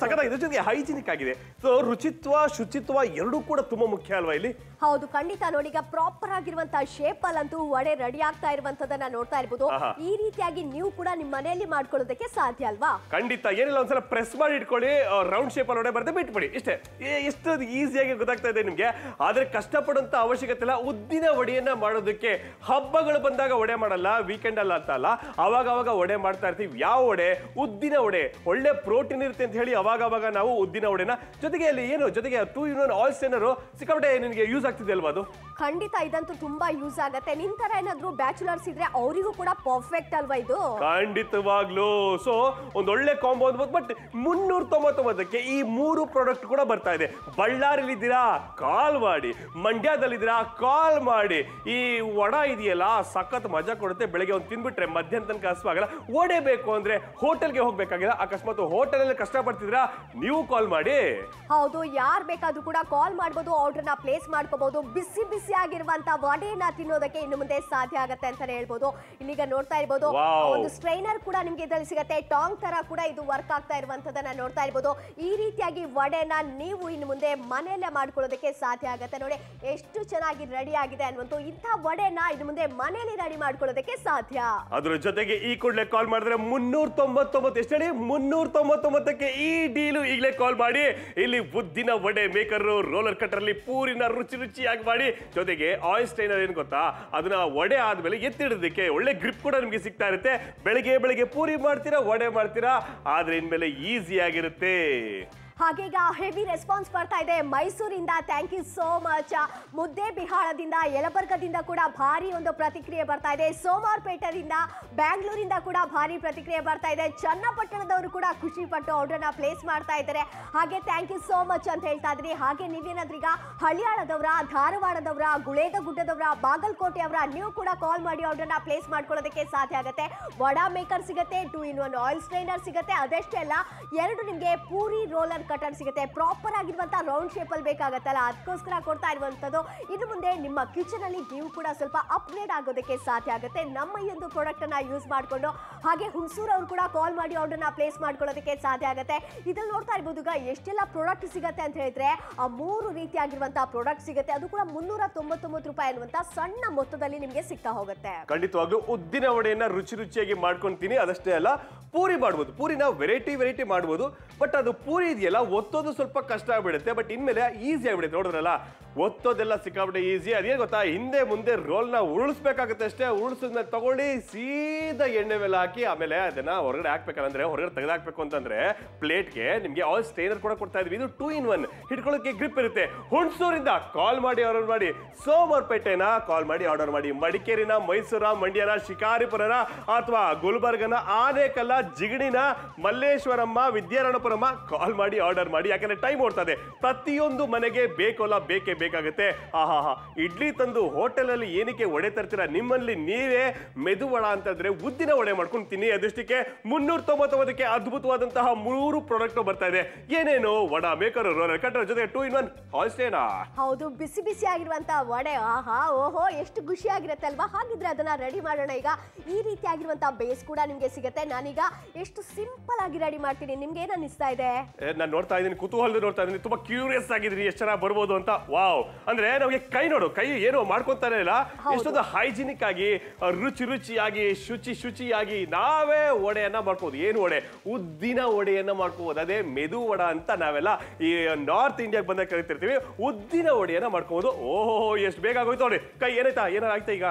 ಸಖತ್ತಾಗಿದೆ ಜೊತೆಗೆ ಹೈಜಿನಿಕ್ ಆಗಿದೆ ಸೊ ರುಚಿತ್ವ ಶುಚಿತ್ವ ಎರಡೂ ಕೂಡ ತುಂಬಾ ಮುಖ್ಯ ಅಲ್ವಾ ಇಲ್ಲಿ ಹೌದು ಖಂಡಿತ ನೋಡಿ ಈಗ ಪ್ರಾಪರ್ ಆಗಿರುವಂತಹ ಶೇಪ್ ಅಲ್ಲಂತೂ ವಡೆ ರೆಡಿ ಆಗ್ತಾ ಇರುವಂತದನ್ನ ನೋಡ್ತಾ ಇರ್ಬೋದು ಈ ರೀತಿಯಾಗಿ ನೀವು ಕೂಡ ನಿಮ್ಮ ಮನೆಯಲ್ಲಿ ಮಾಡ್ಕೊಳ್ಳೋದಕ್ಕೆ ಸಾಧ್ಯ ಅಲ್ವಾ ಖಂಡಿತ ಏನಿಲ್ಲ ಒಂದ್ಸಲ ಪ್ರೆಸ್ ಮಾಡಿ ಇಟ್ಕೊಳ್ಳಿ ರೌಂಡ್ ಶೇಪ್ ಅಲ್ಲಿ ವಡೆ ಬರದೆ ಬಿಟ್ಬಿಡಿ ಇಷ್ಟೇ ಎಷ್ಟು ಈಸಿಯಾಗಿ ಗೊತ್ತಾಗ್ತಾ ಇದೆ ನಿಮ್ಗೆ ಆದ್ರೆ ಕಷ್ಟಪಡುವಂತ ಅವಶ್ಯಕತೆ ಇಲ್ಲ ಉದ್ದಿನ ವಡೆಯನ್ನ ಮಾಡೋದಕ್ಕೆ ಹಬ್ಬಗಳು ಬಂದಾಗ ವಡೆ ಮಾಡಲ್ಲ ವೀಕೆಂಡ್ ಅಲ್ಲ ಅಂತ ಅಲ್ಲ ಅವಾಗ ಅವಾಗ ವಡೆ ಮಾಡ್ತಾ ಇರ್ತೀವಿ ಯಾವ ವಡೆ ಉದ್ದಿನ ವಡೆ ಒಳ್ಳೆ ಪ್ರೋಟೀನ್ ಇರುತ್ತೆ ಅಂತ ಹೇಳಿ ಅವಾಗ ಅವಾಗ ನಾವು ಉದ್ದಿನ ವಡೆನ ಜೊತೆಗೆ ಅಲ್ಲಿ ಏನು ಜೊತೆಗೆ ಟೂ ಯೂನಿಯನ್ ಆಯಿಲ್ ಸ್ಟೇನರು ಸಿಕ್ಕಾಪಟ್ಟೆ ನಿನಗೆ ಯೂಸ್ ಆಗ್ತಿದೆ ಅಲ್ವಾ ಅದು ಖಂಡಿತ ಇದಂತೂ ತುಂಬಾ ಯೂಸ್ ಆಗುತ್ತೆ ನಿನ್ ತರ ಏನಾದ್ರು ಬ್ಯಾಚುಲರ್ಸ್ ಇದ್ರೆ ಅವರಿಗೂ ಕೂಡ ಪರ್ಫೆಕ್ಟ್ ಅಲ್ವಾ ಇದು ಖಂಡಿತವಾಗ್ಲೂ ಸೊ ಒಂದೊಳ್ಳೆ ಕಾಂಬೋ ಅನ್ಬೋದು ಬಟ್ ಮುನ್ನೂರ ತೊಂಬತ್ತೊಂಬತ್ತಕ್ಕೆ ಈ ಮೂರು ಪ್ರಾಡಕ್ಟ್ ಕೂಡ ಬರ್ತಾ ಇದೆ ಇದ್ದೀರಾ ಕಾಲ್ ಮಾಡಿ ಮಂಡ್ಯದಲ್ಲಿದ್ದೀರಾ ಕಾಲ್ ಮಾಡಿ ಈ ವಡ ಇದೆಯಲ್ಲ ಸಖತ್ ಮಜಾ ಕೊಡುತ್ತೆ ಬೆಳಗ್ಗೆ ಒಂದು ತಿಂದ್ಬಿಟ್ರೆ ಮಧ್ಯಾಹ್ನ ತನಕ ಹಸುವಾಗಲ್ಲ ಓಡೇಬೇಕು ಅಂದ್ರೆ ಹೋಟೆಲ್ಗೆ ಹೋಗ್ಬೇಕಾಗಿಲ್ಲ ಅಕಸ್ಮಾತ್ ಹೋಟೆಲಲ್ಲಿ ಕಷ್ಟ ಮಾಡ್ತಿದ್ರಾ ನೀವು ಕಾಲ್ ಮಾಡಿ ಹೌದು ಯಾರ್ ಬೇಕಾದ್ರೂ ಕೂಡ ಕಾಲ್ ಮಾಡಬಹುದು ಆರ್ಡರ್ ಆರ್ಡರ್ನ ಪ್ಲೇಸ್ ಮಾಡ್ಕೋಬಹುದು ಬಿಸಿ ಬಿಸಿ ಆಗಿರುವಂತ ವಡೆಯನ್ನ ತಿನ್ನೋದಕ್ಕೆ ಇನ್ನು ಮುಂದೆ ಸಾಧ್ಯ ಆಗುತ್ತೆ ಅಂತಾನೆ ಹೇಳ್ಬೋದು ಇಲ್ಲಿಗ ನೋಡ್ತಾ ಇರ್ಬೋದು ಒಂದು ಸ್ಟ್ರೈನರ್ ಕೂಡ ನಿಮ್ಗೆ ಇದ್ರಲ್ಲಿ ಸಿಗುತ್ತೆ ಟಾಂಗ್ ತರ ಕೂಡ ಇದು ವರ್ಕ್ ಆಗ್ತಾ ಇರುವಂತದನ್ನ ನೋಡ್ತಾ ಇರ್ಬೋದು ಈ ರೀತಿಯಾಗಿ ವಡೆನ ನೀವು ಇನ್ನು ಮುಂದೆ ಮನೆಯಲ್ಲೇ ಮಾಡ್ಕೊಳ್ಳೋದಕ್ಕೆ ಸಾಧ್ಯ ಆಗುತ್ತೆ ನೋಡಿ ಎಷ್ಟು ಚೆನ್ನಾಗಿ ರೆಡಿ ಆಗಿದೆ ಅನ್ನುವಂತ ಇಂಥ ವಡೆನ ಇನ್ನು ಮುಂದೆ ಮನೆಯಲ್ಲಿ ರೆಡಿ ಮಾಡ್ಕೊಳ್ಳೋದಕ್ಕೆ ಸಾಧ್ಯ ಅದ್ರ ಜೊತೆಗೆ ಈ ಕೂಡಲೇ ಕಾಲ್ ಮಾಡಿದ್ರೆ ಮುನ್ನೂರ ತೊಂಬತ್ತೊಂಬತ್ತು ಎಷ್ಟು ಮುನ್ನೂರ ತೊಂಬತ್ತೊಂಬತ್ತಕ್ಕೆ ಈ ಡೀಲು ಈಗಲೇ ಕಾಲ್ ಮಾಡಿ ಇಲ್ಲಿ ಉದ್ದಿನ ವಡೆ ಮೇಕರ್ ರೋಲರ್ ಕಟರ್ ಅಲ್ಲಿ ಪೂರಿನ ರುಚಿ ರುಚಿಯಾಗಿ ಮಾಡಿ ಜೊತೆಗೆ ಆಯಿಲ್ ಸ್ಟೈನರ್ ಏನು ಗೊತ್ತಾ ಅದನ್ನ ವಡೆ ಆದ್ಮೇಲೆ ಎತ್ತಿಡೋದಕ್ಕೆ ಒಳ್ಳೆ ಗ್ರಿಪ್ ಕೂಡ ನಿಮಗೆ ಸಿಗ್ತಾ ಇರುತ್ತೆ ಬೆಳಗ್ಗೆ ಬೆಳಗ್ಗೆ ಪೂರಿ ಮಾಡ್ತೀರಾ ವಡೆ ಮಾಡ್ತೀರಾ ಆದ್ರೆ ಇನ್ಮೇಲೆ ಈಸಿ ಆಗಿರುತ್ತೆ ಹಾಗೀಗ ಹೆವಿ ರೆಸ್ಪಾನ್ಸ್ ಬರ್ತಾ ಇದೆ ಮೈಸೂರಿಂದ ಥ್ಯಾಂಕ್ ಯು ಸೋ ಮಚ್ ಮುದ್ದೆ ಬಿಹಾಳದಿಂದ ಯಲಬರ್ಗದಿಂದ ಕೂಡ ಭಾರಿ ಒಂದು ಪ್ರತಿಕ್ರಿಯೆ ಬರ್ತಾ ಇದೆ ಪೇಟೆಯಿಂದ ಬ್ಯಾಂಗ್ಳೂರಿಂದ ಕೂಡ ಭಾರಿ ಪ್ರತಿಕ್ರಿಯೆ ಬರ್ತಾ ಇದೆ ಚನ್ನಪಟ್ಟಣದವರು ಕೂಡ ಖುಷಿಪಟ್ಟು ಆರ್ಡರ್ನ ಪ್ಲೇಸ್ ಮಾಡ್ತಾ ಇದ್ದಾರೆ ಹಾಗೆ ಥ್ಯಾಂಕ್ ಯು ಸೋ ಮಚ್ ಅಂತ ಹೇಳ್ತಾ ಇದ್ರಿ ಹಾಗೆ ನೀವೇನಾದ್ರೆ ಈಗ ಹಳಿಯಾಳದವರ ಧಾರವಾಡದವರ ಗುಳೇದಗುಡ್ಡದವರ ಬಾಗಲಕೋಟೆಯವರ ನೀವು ಕೂಡ ಕಾಲ್ ಮಾಡಿ ಆರ್ಡರ್ನ ಪ್ಲೇಸ್ ಮಾಡ್ಕೊಳ್ಳೋದಕ್ಕೆ ಸಾಧ್ಯ ಆಗುತ್ತೆ ವಡಾ ಮೇಕರ್ ಸಿಗುತ್ತೆ two in one oil strainer ಸಿಗುತ್ತೆ ಅದಷ್ಟೇ ಅಲ್ಲ ಎರಡು ನಿಮಗೆ ಪೂರಿ ರೋಲರ್ ಕಟನ್ ಸಿಗುತ್ತೆ ಪ್ರಾಪರ್ ಆಗಿರುವಂಥ ರೌಂಡ್ ಅಲ್ಲಿ ಬೇಕಾಗತ್ತಲ್ಲ ಅದಕ್ಕೋಸ್ಕರ ಕೊಡ್ತಾ ಇರುವಂತದ್ದು ಇನ್ನು ಮುಂದೆ ನಿಮ್ಮ ಕಿಚನ್ ಅಲ್ಲಿ ನೀವು ಕೂಡ ಸ್ವಲ್ಪ ಅಪ್ಗ್ರೇಡ್ ಆಗೋದಕ್ಕೆ ಸಾಧ್ಯ ಆಗುತ್ತೆ ನಮ್ಮ ಈ ಒಂದು ಪ್ರಾಡಕ್ಟ್ ಅನ್ನ ಯೂಸ್ ಮಾಡಿಕೊಂಡು ಹಾಗೆ ಅವ್ರು ಕೂಡ ಕಾಲ್ ಮಾಡಿ ಆರ್ಡರ್ ನ ಪ್ಲೇಸ್ ಮಾಡ್ಕೊಳ್ಳೋದಕ್ಕೆ ಸಾಧ್ಯ ಆಗುತ್ತೆ ಇದ್ರಲ್ಲಿ ನೋಡ್ತಾ ಇರ್ಬೋದು ಈಗ ಎಷ್ಟೆಲ್ಲ ಪ್ರಾಡಕ್ಟ್ ಸಿಗುತ್ತೆ ಅಂತ ಹೇಳಿದ್ರೆ ಆ ಮೂರು ರೀತಿಯಾಗಿರುವಂತಹ ಪ್ರಾಡಕ್ಟ್ ಸಿಗುತ್ತೆ ಅದು ಕೂಡ ಮುನ್ನೂರ ತೊಂಬತ್ತೊಂಬತ್ತು ರೂಪಾಯಿ ಅನ್ನುವಂಥ ಸಣ್ಣ ಮೊತ್ತದಲ್ಲಿ ನಿಮಗೆ ಸಿಗ್ತಾ ಹೋಗುತ್ತೆ ಖಂಡಿತವಾಗ್ಲೂ ಉದ್ದಿನ ವಡೆಯನ್ನ ರುಚಿ ರುಚಿಯಾಗಿ ಮಾಡ್ಕೊಂತೀನಿ ಅದಷ್ಟೇ ಅಲ್ಲ ಪೂರಿ ಮಾಡ್ಬೋದು ಪೂರಿನ ವೆರೈಟಿ ವೆರೈಟಿ ಮಾಡ್ಬೋದು ಬಟ್ ಅದು ಪೂರಿ ಇದೆಯಲ್ಲ ಒತ್ತೋದು ಸ್ವಲ್ಪ ಕಷ್ಟ ಆಗ್ಬಿಡುತ್ತೆ ಬಟ್ ಇನ್ಮೇಲೆ ಈಸಿ ಆಗ್ಬಿಡುತ್ತೆ ನೋಡಿದ್ರಲ್ಲ ಒತ್ತೋದೆಲ್ಲ ಸಿಕ್ಕಾಬಿಟ್ಟೆ ಈಸಿ ಅದೇ ಗೊತ್ತಾ ಹಿಂದೆ ಮುಂದೆ ರೋಲ್ನ ಉರುಳಿಸ್ಬೇಕಾಗುತ್ತೆ ಅಷ್ಟೇ ಉರುಳಿಸಿದ್ಮೇಲೆ ತಗೊಳ್ಳಿ ಸೀದಾ ಎಣ್ಣೆ ಮೇಲೆ ಹಾಕಿ ಆಮೇಲೆ ಅದನ್ನ ಹೊರಗಡೆ ಹಾಕ್ಬೇಕಂದ್ರೆ ಹೊರಗಡೆ ತೆಗೆದಾಕ್ಬೇಕು ಅಂತಂದ್ರೆ ಪ್ಲೇಟ್ಗೆ ನಿಮಗೆ ಆಲ್ ಸ್ಟೇನರ್ ಕೂಡ ಕೊಡ್ತಾ ಇದ್ವಿ ಇದು ಟೂ ಇನ್ ಒನ್ ಹಿಡ್ಕೊಳ್ಳೋಕೆ ಗ್ರಿಪ್ ಇರುತ್ತೆ ಹುಣಸೂರಿಂದ ಕಾಲ್ ಮಾಡಿ ಆರ್ಡರ್ ಮಾಡಿ ಸೋಮವಾರಪೇಟೆನ ಕಾಲ್ ಮಾಡಿ ಆರ್ಡರ್ ಮಾಡಿ ಮಡಿಕೇರಿನ ಮೈಸೂರ ಮಂಡ್ಯನ ಶಿಕಾರಿಪುರನ ಅಥವಾ ಗುಲ್ಬರ್ಗನ ಆನೆಕಲ್ಲ ಜಿಗಣಿನ ಮಲ್ಲೇಶ್ವರಮ್ಮ ವಿದ್ಯಾರಣಪುರಮ್ಮ ಕಾಲ್ ಮಾಡಿ ಆರ್ಡರ್ ಮಾಡಿ ಯಾಕಂದ್ರೆ ಟೈಮ್ ಓಡ್ತದೆ ಪ್ರತಿಯೊಂದು ಮನೆಗೆ ಬೇಕೋಲ್ಲ ಬೇಕೇ ಬೇಕಾಗುತ್ತೆ ಆಹಾ ಹಾ ಇಡ್ಲಿ ತಂದು ಹೋಟೆಲಲ್ಲಿ ಏನಕ್ಕೆ ಒಡೆ ತರ್ತೀರಾ ನಿಮ್ಮಲ್ಲಿ ನೀವೇ ಮೆದುವಳ ಅಂತಂದ್ರೆ ಉದ್ದಿನ ಒಡೆ ಮಾಡ್ಕೊಂಡು ತಿನ್ನಿ ಅದೃಷ್ಟಕ್ಕೆ ಮುನ್ನೂರ ತೊಂಬತ್ತೊಂಬತ್ತಕ್ಕೆ ಅದ್ಭುತವಾದಂತಹ ಮೂರು ಪ್ರಾಡಕ್ಟ್ ಬರ್ತಾ ಇದೆ ಏನೇನು ವಡ ಮೇಕರ್ ರೋಲರ್ ಕಟ್ಟರ್ ಜೊತೆ ಟೂ ಇನ್ ಒನ್ ಹಾಲ್ಸ್ಟೇನಾ ಹೌದು ಬಿಸಿ ಬಿಸಿ ಆಗಿರುವಂತಹ ವಡೆ ಆಹಾ ಓಹೋ ಎಷ್ಟು ಖುಷಿ ಅಲ್ವಾ ಹಾಗಿದ್ರೆ ಅದನ್ನ ರೆಡಿ ಮಾಡೋಣ ಈಗ ಈ ರೀತಿ ಆಗಿರುವಂತಹ ಬೇಸ್ ಕೂಡ ನಿಮ್ಗೆ ಸಿಗುತ್ತೆ ನಾನೀಗ ಎಷ್ಟು ಸಿಂಪಲ್ ಆಗಿ ರೆಡಿ ಮಾಡ್ತೀನಿ ನಿಮ್ಗೆ ಏನನಿಸ್ತಾ ಇದೆ ನಾನು ನೋಡ್ತಾ ಇದ್ದೀನಿ ಕುತೂಹಲದ ನೋಡ್ತಾ ಇದ್ದೀನಿ ತುಂಬಾ ಕ್ಯೂರಿಯಸ್ ಆಗಿದ್ದೀನಿ ಎಷ್ಟು ಚೆನ್ನಾಗಿ ಬರ್ಬೋದು ಅಂತ ವಾ ಅಂದ್ರೆ ನಮಗೆ ಕೈ ನೋಡು ಕೈ ಏನು ಮಾಡ್ಕೊತಾನೆ ಇಲ್ಲ ಎಷ್ಟೊಂದು ಹೈಜಿನಿಕ್ ಆಗಿ ರುಚಿ ರುಚಿಯಾಗಿ ಶುಚಿ ಶುಚಿಯಾಗಿ ನಾವೇ ಒಡೆಯನ್ನ ಮಾಡ್ಕೋದು ಏನು ಒಡೆ ಉದ್ದಿನ ಒಡೆಯನ್ನ ಮಾಡ್ಕೋಬಹುದು ಅದೇ ಮೆದು ವಡ ಅಂತ ನಾವೆಲ್ಲ ಈ ನಾರ್ತ್ ಇಂಡಿಯಾಗೆ ಬಂದಾಗ ಕರಿತಿರ್ತೀವಿ ಉದ್ದಿನ ಒಡೆಯನ್ನ ಮಾಡ್ಕೋಬಹುದು ಓಹೋ ಎಷ್ಟು ಬೇಗ ಆಗೋಯ್ತು ನೋಡಿ ಕೈ ಏನಾಯ್ತಾ ಏನಾರ ಆಗ್ತಾ ಈಗ